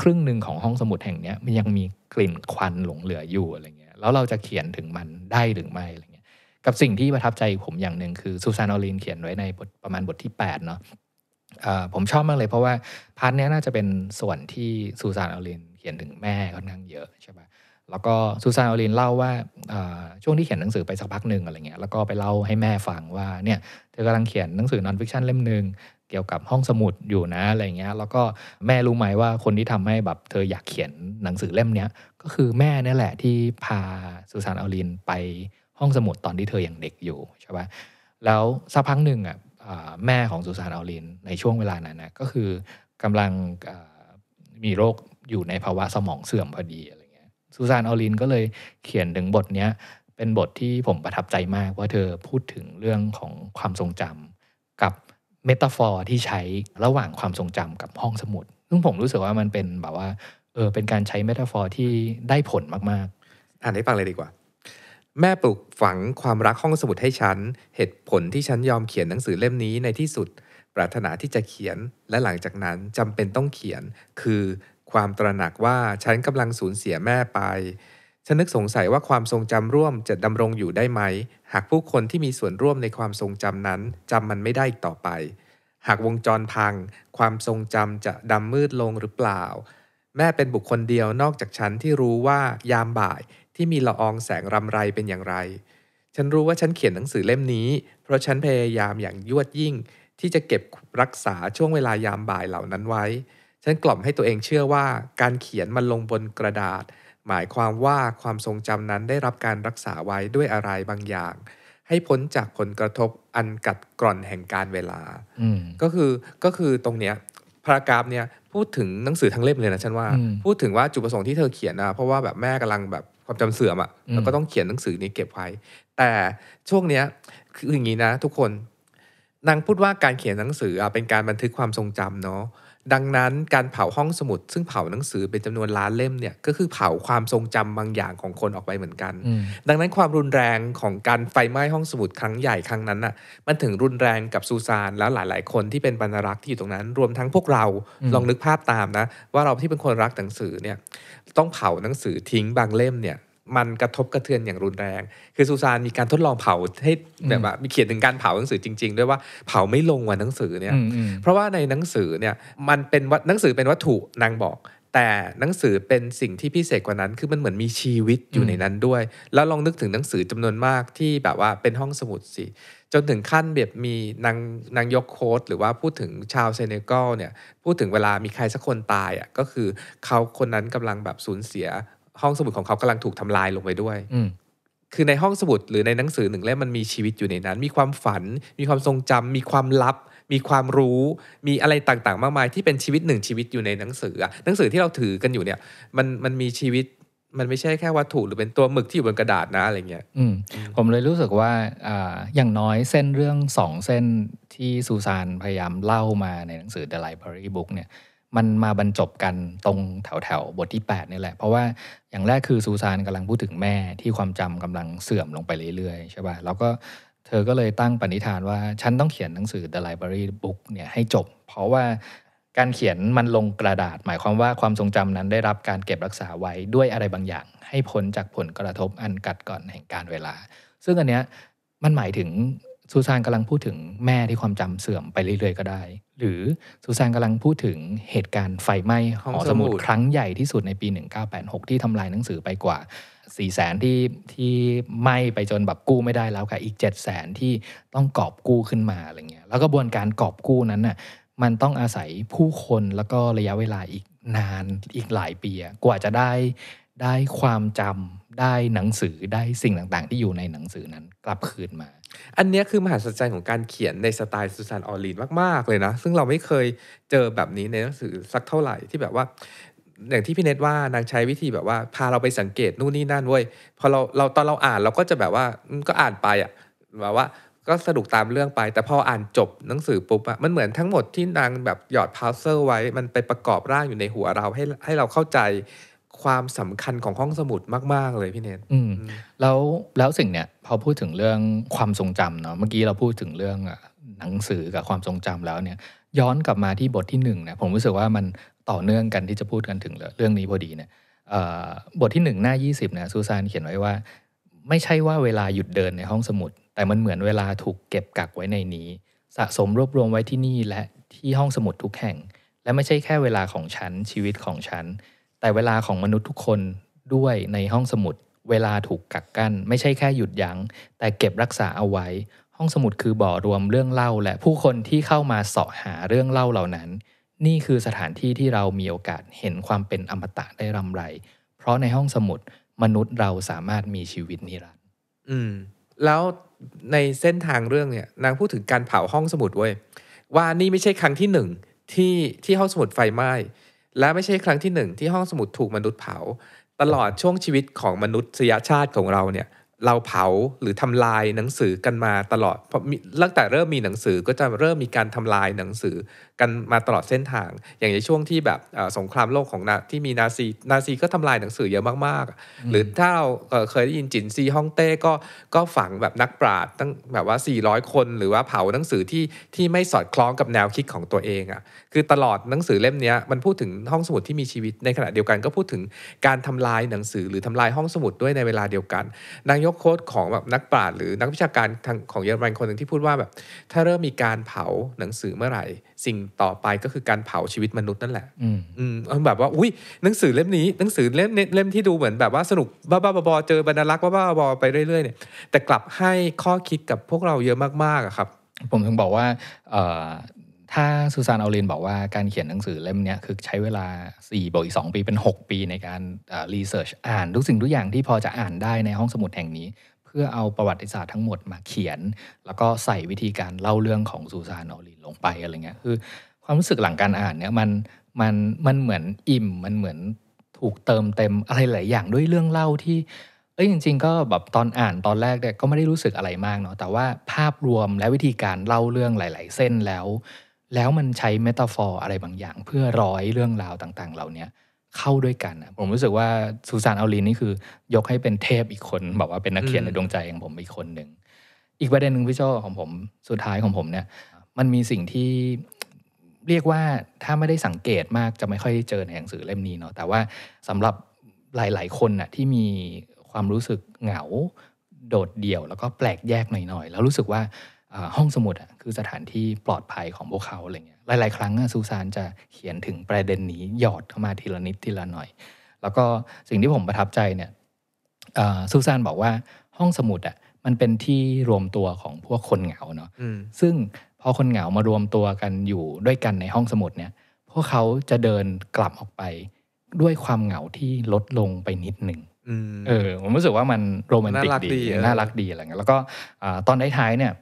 ครึ่งหนึ่งของห้องสมุดแห่งนี้มันยังมีกลิ่นควันหลงเหลืออยู่อะไรเงี้ยแล้วเราจะเขียนถึงมันได้หรือไม่อะไรเงี้ยกับสิ่งที่ประทับใจผมอย่างหนึ่งคือซูซานอลินเขียนไว้ในบทประมาณบทที่ 8 เนาะผมชอบมากเลยเพราะว่าพาร์ทนี้น่าจะเป็นส่วนที่ซูซานอลินเขียนถึงแม่ค่อนข้างเยอะใช่ไหมแล้วก็ซูซานอลินเล่าว่าช่วงที่เขียนหนังสือไปสักพักหนึ่งอะไรเงี้ย แล้วก็ไปเล่าให้แม่ฟังว่าเนี่ยเธอกำลังเขียนหนังสือนอนฟิคชันเล่มหนึ่งเกี่ยวกับห้องสมุดอยู่นะอะไรเงี้ย แล้วก็แม่รู้ไหมว่าคนที่ทำให้แบบเธออยากเขียนหนังสือเล่มเนี้ยก็คือแม่นี่แหละที่พาซูซานอลินไปห้องสมุดตอนที่เธออยังเด็กอยู่ใช่ปะแล้วสักพักหนึ่งอ่ะแม่ของสุสาน ออลิน ในช่วงเวลานั้นนะก็คือกำลังมีโรคอยู่ในภาวะสมองเสื่อมพอดีอะไรเงี้ยสุสานออลินก็เลยเขียนถึงบทเนี้ยเป็นบทที่ผมประทับใจมากว่าเธอพูดถึงเรื่องของความทรงจำ กับเมตาฟอร์ที่ใช้ระหว่างความทรงจำกับห้องสมุดซึ่งผมรู้สึกว่ามันเป็นแบบว่าเออเป็นการใช้เมตาฟอร์ที่ได้ผลมากๆ อ่านให้ฟังเลยดีกว่าแม่ปลุกฝังความรักห้องสมุดให้ฉันเหตุผลที่ฉันยอมเขียนหนังสือเล่มนี้ในที่สุด ปรารถนาที่จะเขียน และหลังจากนั้นจำเป็นต้องเขียน คือความตระหนักว่าฉันกำลังสูญเสียแม่ไป ฉันนึกสงสัยว่าความทรงจำร่วมจะดำรงอยู่ได้ไหม หากผู้คนที่มีส่วนร่วมในความทรงจำนั้นจำมันไม่ได้ต่อไป หากวงจรพัง ความทรงจำจะดำมืดลงหรือเปล่า แม่เป็นบุคคลเดียวนอกจากฉันที่รู้ว่ายามบ่ายที่มีละอองแสงรำไรเป็นอย่างไร ฉันรู้ว่าฉันเขียนหนังสือเล่มนี้ เพราะฉันพยายามอย่างยวดยิ่งที่จะเก็บรักษาช่วงเวลายามบ่ายเหล่านั้นไว้ ฉันกล่อมให้ตัวเองเชื่อว่าการเขียนมันลงบนกระดาษ หมายความว่าความทรงจำนั้นได้รับการรักษาไว้ด้วยอะไรบางอย่าง ให้พ้นจากผลกระทบอันกัดกร่อนแห่งการเวลาก็คือก็คือตรงเนี้ยพาระกราฟเนี่ยพูดถึงหนังสือทั้งเล่มเลยนะฉันว่า พูดถึงว่าจุดประสงค์ที่เธอเขียนนะเพราะว่าแบบแม่กำลังแบบความจำเสื่อมอะ่ะเราก็ต้องเขียนหนังสือนี้เก็บไว้ แต่ช่วงเนี้ยคืออย่างนี้นะ ทุกคน นางพูดว่าการเขียนหนังสืออเป็นการบันทึกความทรงจำเนาะดังนั้นการเผาห้องสมุดซึ่งเผาหนังสือเป็นจำนวนล้านเล่มเนี่ย ก็คือเผาความทรงจำบางอย่างของคนออกไปเหมือนกัน ดังนั้นความรุนแรงของการไฟไหม้ห้องสมุดครั้งใหญ่ครั้งนั้นน่ะมันถึงรุนแรงกับซูซานแล้วหลายๆ คนที่เป็นบรรลักษ์ที่อยู่ตรงนั้นรวมทั้งพวกเราลองนึกภาพตามนะ ว่าเราที่เป็นคนรักหนังสือเนี่ยต้องเผาหนังสือทิ้งบางเล่มเนี่ยมันกระทบกระเทือนอย่างรุนแรง คือซูซานมีการทดลองเผาให้แบบว่ามีเขียนถึงการเผาหนังสือจริงๆ ด้วยว่าเผาไม่ลงว่าหนังสือเนี่ยเพราะว่าในหนังสือเนี่ยมันเป็นวัหนังสือเป็นวัตถุนางบอก แต่หนังสือเป็นสิ่งที่พิเศษกว่านั้นคือมันเหมือนมีชีวิตอยู่ในนั้นด้วย แล้วลองนึกถึงหนังสือจำนวนมากที่แบบว่าเป็นห้องสมุดสิจนถึงขั้นแบบมีนางนางยกโค้ดหรือว่าพูดถึงชาวเซเนกัลเนี่ย พูดถึงเวลา มีใครสักคนตายอ่ะก็คือเขาคนนั้นกำลังแบบสูญเสีย ห้องสมุดของเขากำลังถูกทำลายลงไปด้วยคือในห้องสมุดหรือในหนังสือหนึ่งเล่มมันมีชีวิตอยู่ในนั้น มีความฝัน มีความทรงจำ มีความลับ มีความรู้ มีอะไรต่างๆ มากมาย ที่เป็นชีวิตหนึ่งชีวิตอยู่ในหนังสือหนังสือที่เราถือกันอยู่เนี่ย มันมันมีชีวิตมันไม่ใช่แค่วัตถุหรือเป็นตัวหมึกที่อยู่บนกระดาษนะอะไรเงี้ยผมเลยรู้สึกว่าอย่างน้อยเส้นเรื่องสองเส้นที่ซูซานพยายามเล่ามาในหนังสือ The Library Book เนี่ยมันมาบรรจบกันตรงแถวแถวบทที่ 8 นี่แหละ เพราะว่าอย่างแรกคือซูซานกำลังพูดถึงแม่ที่ความจำกำลังเสื่อมลงไปเรื่อยๆ ใช่ป่ะแล้วก็เธอก็เลยตั้งปณิธานว่าฉันต้องเขียนหนังสือ The Library Book เนี่ยให้จบเพราะว่าการเขียนมันลงกระดาษหมายความว่าความทรงจำนั้นได้รับการเก็บรักษาไว้ด้วยอะไรบางอย่างให้พ้นจากผลกระทบอันกัดก่อนแห่งการเวลา ซึ่งอันเนี้ย มันหมายถึงซูซานกำลังพูดถึงแม่ที่ความจำเสื่อมไปเรื่อยๆ ก็ได้ หรือซูซานกำลังพูดถึงเหตุการณ์ไฟไหม้หอสมุดครั้งใหญ่ที่สุดในปี 1986 ที่ทำลายหนังสือไปกว่า4ี่แสนที่ที่ไหม้ไปจนแบบกู้ไม่ได้แล้วค่ะอีก7จ็ดแสนที่ต้องกอบกู้ขึ้นมาอะไรเงี้ยแล้วกระบวนการกอบกู้นั้นน่ะมันต้องอาศัยผู้คนแล้วก็ระยะเวลาอีกนานอีกหลายปี กว่าจะได้ได้ความจำได้หนังสือได้สิ่งต่างๆ ที่อยู่ในหนังสือนั้น กลับคืนมา อันนี้คือมหาสัจจ์ของการเขียนในสไตล์ซูซานออลีนมากๆเลยนะ ซึ่งเราไม่เคยเจอแบบนี้ในหนังสือสักเท่าไหร่ที่แบบว่า อย่างที่พี่เนตว่า นางใช้วิธีแบบว่าพาเราไปสังเกตนู่นนี่นั่นเว้ยพอเราเราตอนเราอ่านเราก็จะแบบว่าก็อ่านไปอ่ะแบบว่าก็สนุกตามเรื่องไป แต่พออ่านจบหนังสือปุ๊บอะมันเหมือนทั้งหมดที่นางแบบหยอดพาวเซอร์ไว้มันไปประกอบร่างอยู่ในหัวเราให้ให้เราเข้าใจความสำคัญของห้องสมุดมาก ๆ เลยพี่เนทแล้วแล้วสิ่งเนี้ยพอพูดถึงเรื่องความทรงจำเนาะเมื่อกี้เราพูดถึงเรื่องหนังสือกับความทรงจำแล้วเนี่ย ย้อนกลับมาที่บทที่หนึ่งนะผมรู้สึกว่ามันต่อเนื่องกันที่จะพูดกันถึงเรื่องนี้พอดีเนี่ยบทที่หนึ่งหน้า 20นะซูซานเขียนไว้ว่า ไม่ใช่ว่าเวลาหยุดเดินในห้องสมุดแต่มันเหมือนเวลาถูกเก็บกักไว้ในนี้ สะสมรวบรวมไว้ที่นี่และที่ห้องสมุดทุกแห่ง และไม่ใช่แค่เวลาของฉันชีวิตของฉัน แต่เวลาของมนุษย์ทุกคนด้วยในห้องสมุด เวลาถูกกักกัน้นไม่ใช่แค่หยุดยัง้ง แต่เก็บรักษาเอาไว้ ห้องสมุดคือบ่อรวมเรื่องเล่าและผู้คนที่เข้ามาเสาะหาเรื่องเล่าเหล่านั้น นี่คือสถานที่ที่เรา มีโอกาสเห็นความเป็นอมตะได้รำไร เพราะในห้องสมุดมนุษย์เราสามารถมีชีวิตนิรันดร์อืมแล้วในเส้นทางเรื่องเนี่ยนางพูดถึงการเผาห้องสมุดเว้ยว่านี่ไม่ใช่ครั้งที่หนึ่งที่ที่ห้องสมุดไฟไหม้ และไม่ใช่ครั้งที่หนึ่งที่ห้องสมุดถูกมนุษย์เผา ตลอดช่วงชีวิตของมนุษยชาติของเราเนี่ย เราเผาหรือทำลายหนังสือกันมาตลอดเพราะตั้งแต่เริ่มมีหนังสือก็จะเริ่มมีการทำลายหนังสือกันมาตลอดเส้นทาง อย่างในช่วงที่แบบสงครามโลกของนาที่มีนาซีนาซีก็ทำลายหนังสือเยอะมากๆ หรือถ้าเราเคยได้ยินจินซีฮ่องเต้ก็ก็ฝังแบบนักปราชญ์ตั้งแบบว่า 400 คนหรือว่าเผาหนังสือที่ที่ไม่สอดคล้องกับแนวคิดของตัวเองอะ่ะคือตลอดหนังสือเล่มนี้มันพูดถึงห้องสมุดที่มีชีวิตในขณะเดียวกัน ก็พูดถึงการทำลายหนังสือหรือทำลายห้องสมุดด้วยในเวลาเดียวกันนายกโค้ดของแบบนักปราชญ์หรือนักวิชาการทางของเยอรมันคนหนึ่งที่พูดว่าแบบถ้าเริ่มมีการเผาหนังสือเมื่อไหร่สิ่งต่อไปก็คือการเผาชีวิตมนุษย์นั่นแหละ อืมแบบว่าอุ้ยหนังสือเล่มนี้หนังสือเล่มเล่มที่ดูเหมือนแบบว่าสนุกบ้าบ้าบอเจอบรรลักษ์บ้าบ้าบอไปเรื่อยๆเนี่ยแต่กลับให้ข้อคิดกับพวกเราเยอะมากๆครับ ผมถึงบอกว่าถ้าซูซานเอาลนบอกว่าการเขียนหนังสือเล่มนี้ คือใช้เวลา 4บวกอีก2ปีเป็น 6 ปีในการรีเสิร์ชอ่านทุกสิ่งทุกอย่างที่พอจะอ่านได้ในห้องสมุดแห่งนี้พื่อเอาประวัติศาสตร์ทั้งหมดมาเขียน แล้วก็ใส่วิธีการเล่าเรื่องของซูซาน ออลินลงไปอะไรเงี้ยคือ ความรู้สึกหลังการอ่านเนี่ยมันมันมันเหมือนอิ่มมันเหมือนถูกเติมเต็มอะไรหลายอย่างด้วยเรื่องเล่าที่เอ้ยจริง ๆ ก็แบบตอนอ่านตอนแรกเนี่ยก็ไม่ได้รู้สึกอะไรมากเนาะแต่ว่าภาพรวมและวิธีการเล่าเรื่องหลาย ๆเส้นแล้ว แล้วมันใช้เมตาฟอร์อะไรบางอย่างเพื่อร้อยเรื่องราวต่างๆเหล่านี้เข้าด้วยกันผมรู้สึกว่าซูซานเอาลิน นี่คือยกให้เป็นเทพอีกคนบอกว่าเป็นนักเขียนในดวงใจของผมอีกคนหนึ่งอีกประเด็นหนึ่งพี่เจของผมสุดท้ายของผมเนี่ยมันมีสิ่งที่เรียกว่าถ้าไม่ได้สังเกตมากจะไม่ค่อยเจอในหนังสือเล่มนี้เนาะแต่ว่าสำหรับหลาย ๆ คนน่ะที่มีความรู้สึกเหงา โดดเดี่ยว แล้วก็แปลกแยกหน่อย ๆ แล้วรู้สึกว่าห้องสมุดอ่ะคือสถานที่ปลอดภัยของพวกเขาอะไรเงี้ยหลายๆ ครั้งซูซานจะเขียนถึงประเด็นนี้หยอดเข้ามาทีละนิดทีละหน่อย แล้วก็สิ่งที่ผมประทับใจเนี่ยซูซานบอกว่าห้องสมุดอะ่ะมันเป็นที่รวมตัวของพวกคนเหงาเนาะซึ่งพอคนเหงามารวมตัวกันอยู่ด้วยกันในห้องสมุดเนี่ย พวกเขาจะเดินกลับออกไปด้วยความเหงาที่ลดลงไปนิดหนึ่งเออผมรู้สึกว่ามันโรแมนติกดีน่ารักดีอะไรเงี้ยแล้วก็ตอนท้ายๆเนี่ย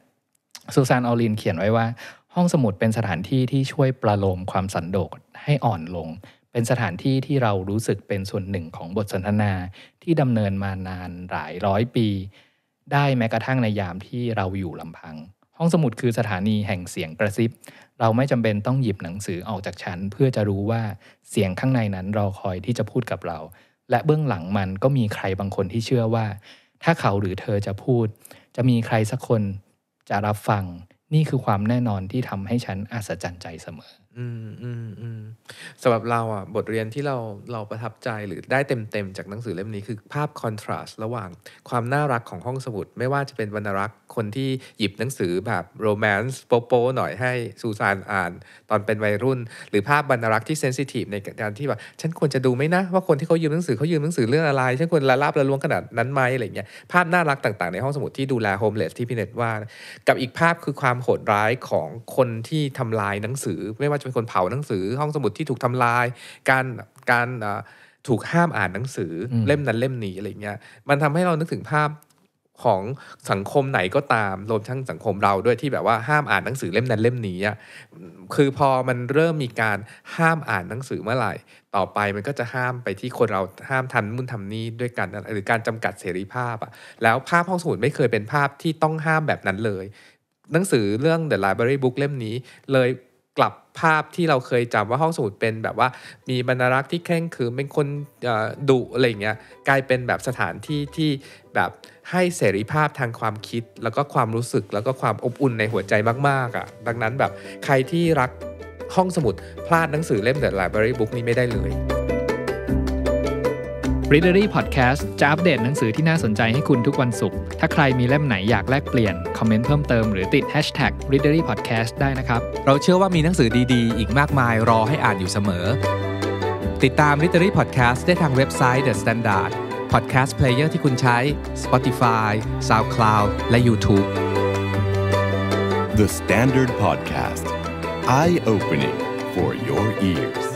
ซูซานออลินเขียนไว้ว่าห้องสมุดเป็นสถานที่ที่ช่วยประโลมความสันโดษให้อ่อนลง เป็นสถานที่ที่เรารู้สึกเป็นส่วนหนึ่งของบทสนทนาที่ดำเนินมานานหลายร้อยปี ได้แม้กระทั่งในยามที่เราอยู่ลำพัง ห้องสมุดคือสถานีแห่งเสียงกระซิบ เราไม่จำเป็นต้องหยิบหนังสือออกจากชั้นเพื่อจะรู้ว่าเสียงข้างในนั้นรอคอยที่จะพูดกับเรา และเบื้องหลังมันก็มีใครบางคนที่เชื่อว่า ถ้าเขาหรือเธอจะพูด จะมีใครสักคนจะรับฟังนี่คือความแน่นอนที่ทำให้ฉันอัศจรรย์ใจเสมออืมอืมอืมสำหรับเราอ่ะ บทเรียนที่เราเราประทับใจหรือได้เต็ม ๆ จากหนังสือเล่มนี้คือภาพคอนทราสต์ระหว่างความน่ารักของห้องสมุดไม่ว่าจะเป็นวรรณรักษ์คนที่หยิบหนังสือแบบโรแมนต์โป๊ะๆหน่อยให้ซูซานอ่าน ตอนเป็นวัยรุ่น หรือภาพวรรณรักษ์ที่เซนซิทีฟในการที่แบบฉันควรจะดูไหมนะว่าคนที่เขายืมหนังสือเขายืมหนังสือเรื่องอะไรฉันควรละลาบละล้วงขนาดนั้นไหมอะไรเงี้ยภาพน่ารักต่างๆในห้องสมุดที่ดูแลโฮมเลสที่พี่เน็ตว่า กับอีกภาพคือความโหดร้ายของคนที่ทำลายหนังสือไม่ว่าจะเป็นคนเผาหนังสือห้องสมุดที่ถูกทำลาย การการถูกห้ามอ่านหนังสือเล่มนั้นเล่มนี้อะไรเงี้ยมันทำให้เรานึกถึงภาพของสังคมไหนก็ตามรวมทั้งสังคมเราด้วยที่แบบว่าห้ามอ่านหนังสือเล่มนั้นเล่มนี้อ่ะคือพอมันเริ่มมีการห้ามอ่านหนังสือเมื่อไหร่ต่อไปมันก็จะห้ามไปที่คนเราห้ามทำมุ่นทำนี้ด้วยกันหรือการจำกัดเสรีภาพอ่ะ แล้วภาพห้องสมุดไม่เคยเป็นภาพที่ต้องห้ามแบบนั้นเลย หนังสือเรื่อง The Library Book เล่มนี้เลยกลับภาพที่เราเคยจำว่าห้องสมุดเป็นแบบว่ามีบรรลักษ์ที่แข่งคือเป็นคนดุอะไรเงี้ยกลายเป็นแบบสถานที่ที่แบบให้เสรีภาพทางความคิดแล้วก็ความรู้สึกแล้วก็ความอบอุ่นในหัวใจมากๆอะ่ะดังนั้นแบบใครที่รักห้องสมุดพลาดหนังสือเล่ม The Library Book นี้ไม่ได้เลย r e a d e r y Podcast จะอัปเดตหนังสือที่น่าสนใจให้คุณทุกวันศุกร์ ถ้าใครมีเล่มไหนอยากแลกเปลี่ยน คอมเมนต์เพิ่มเติมหรือติด Hashtag r e a d e r y Podcast ได้นะครับ เราเชื่อว่ามีหนังสือดีๆ อีกมากมายรอให้อ่านอยู่เสมอ ติดตาม r e a d e r y Podcast ได้ทางเว็บไซต์ The Standard Podcast Player ที่คุณใช้ Spotify SoundCloud และ YouTube The Standard Podcast Eye Opening for your ears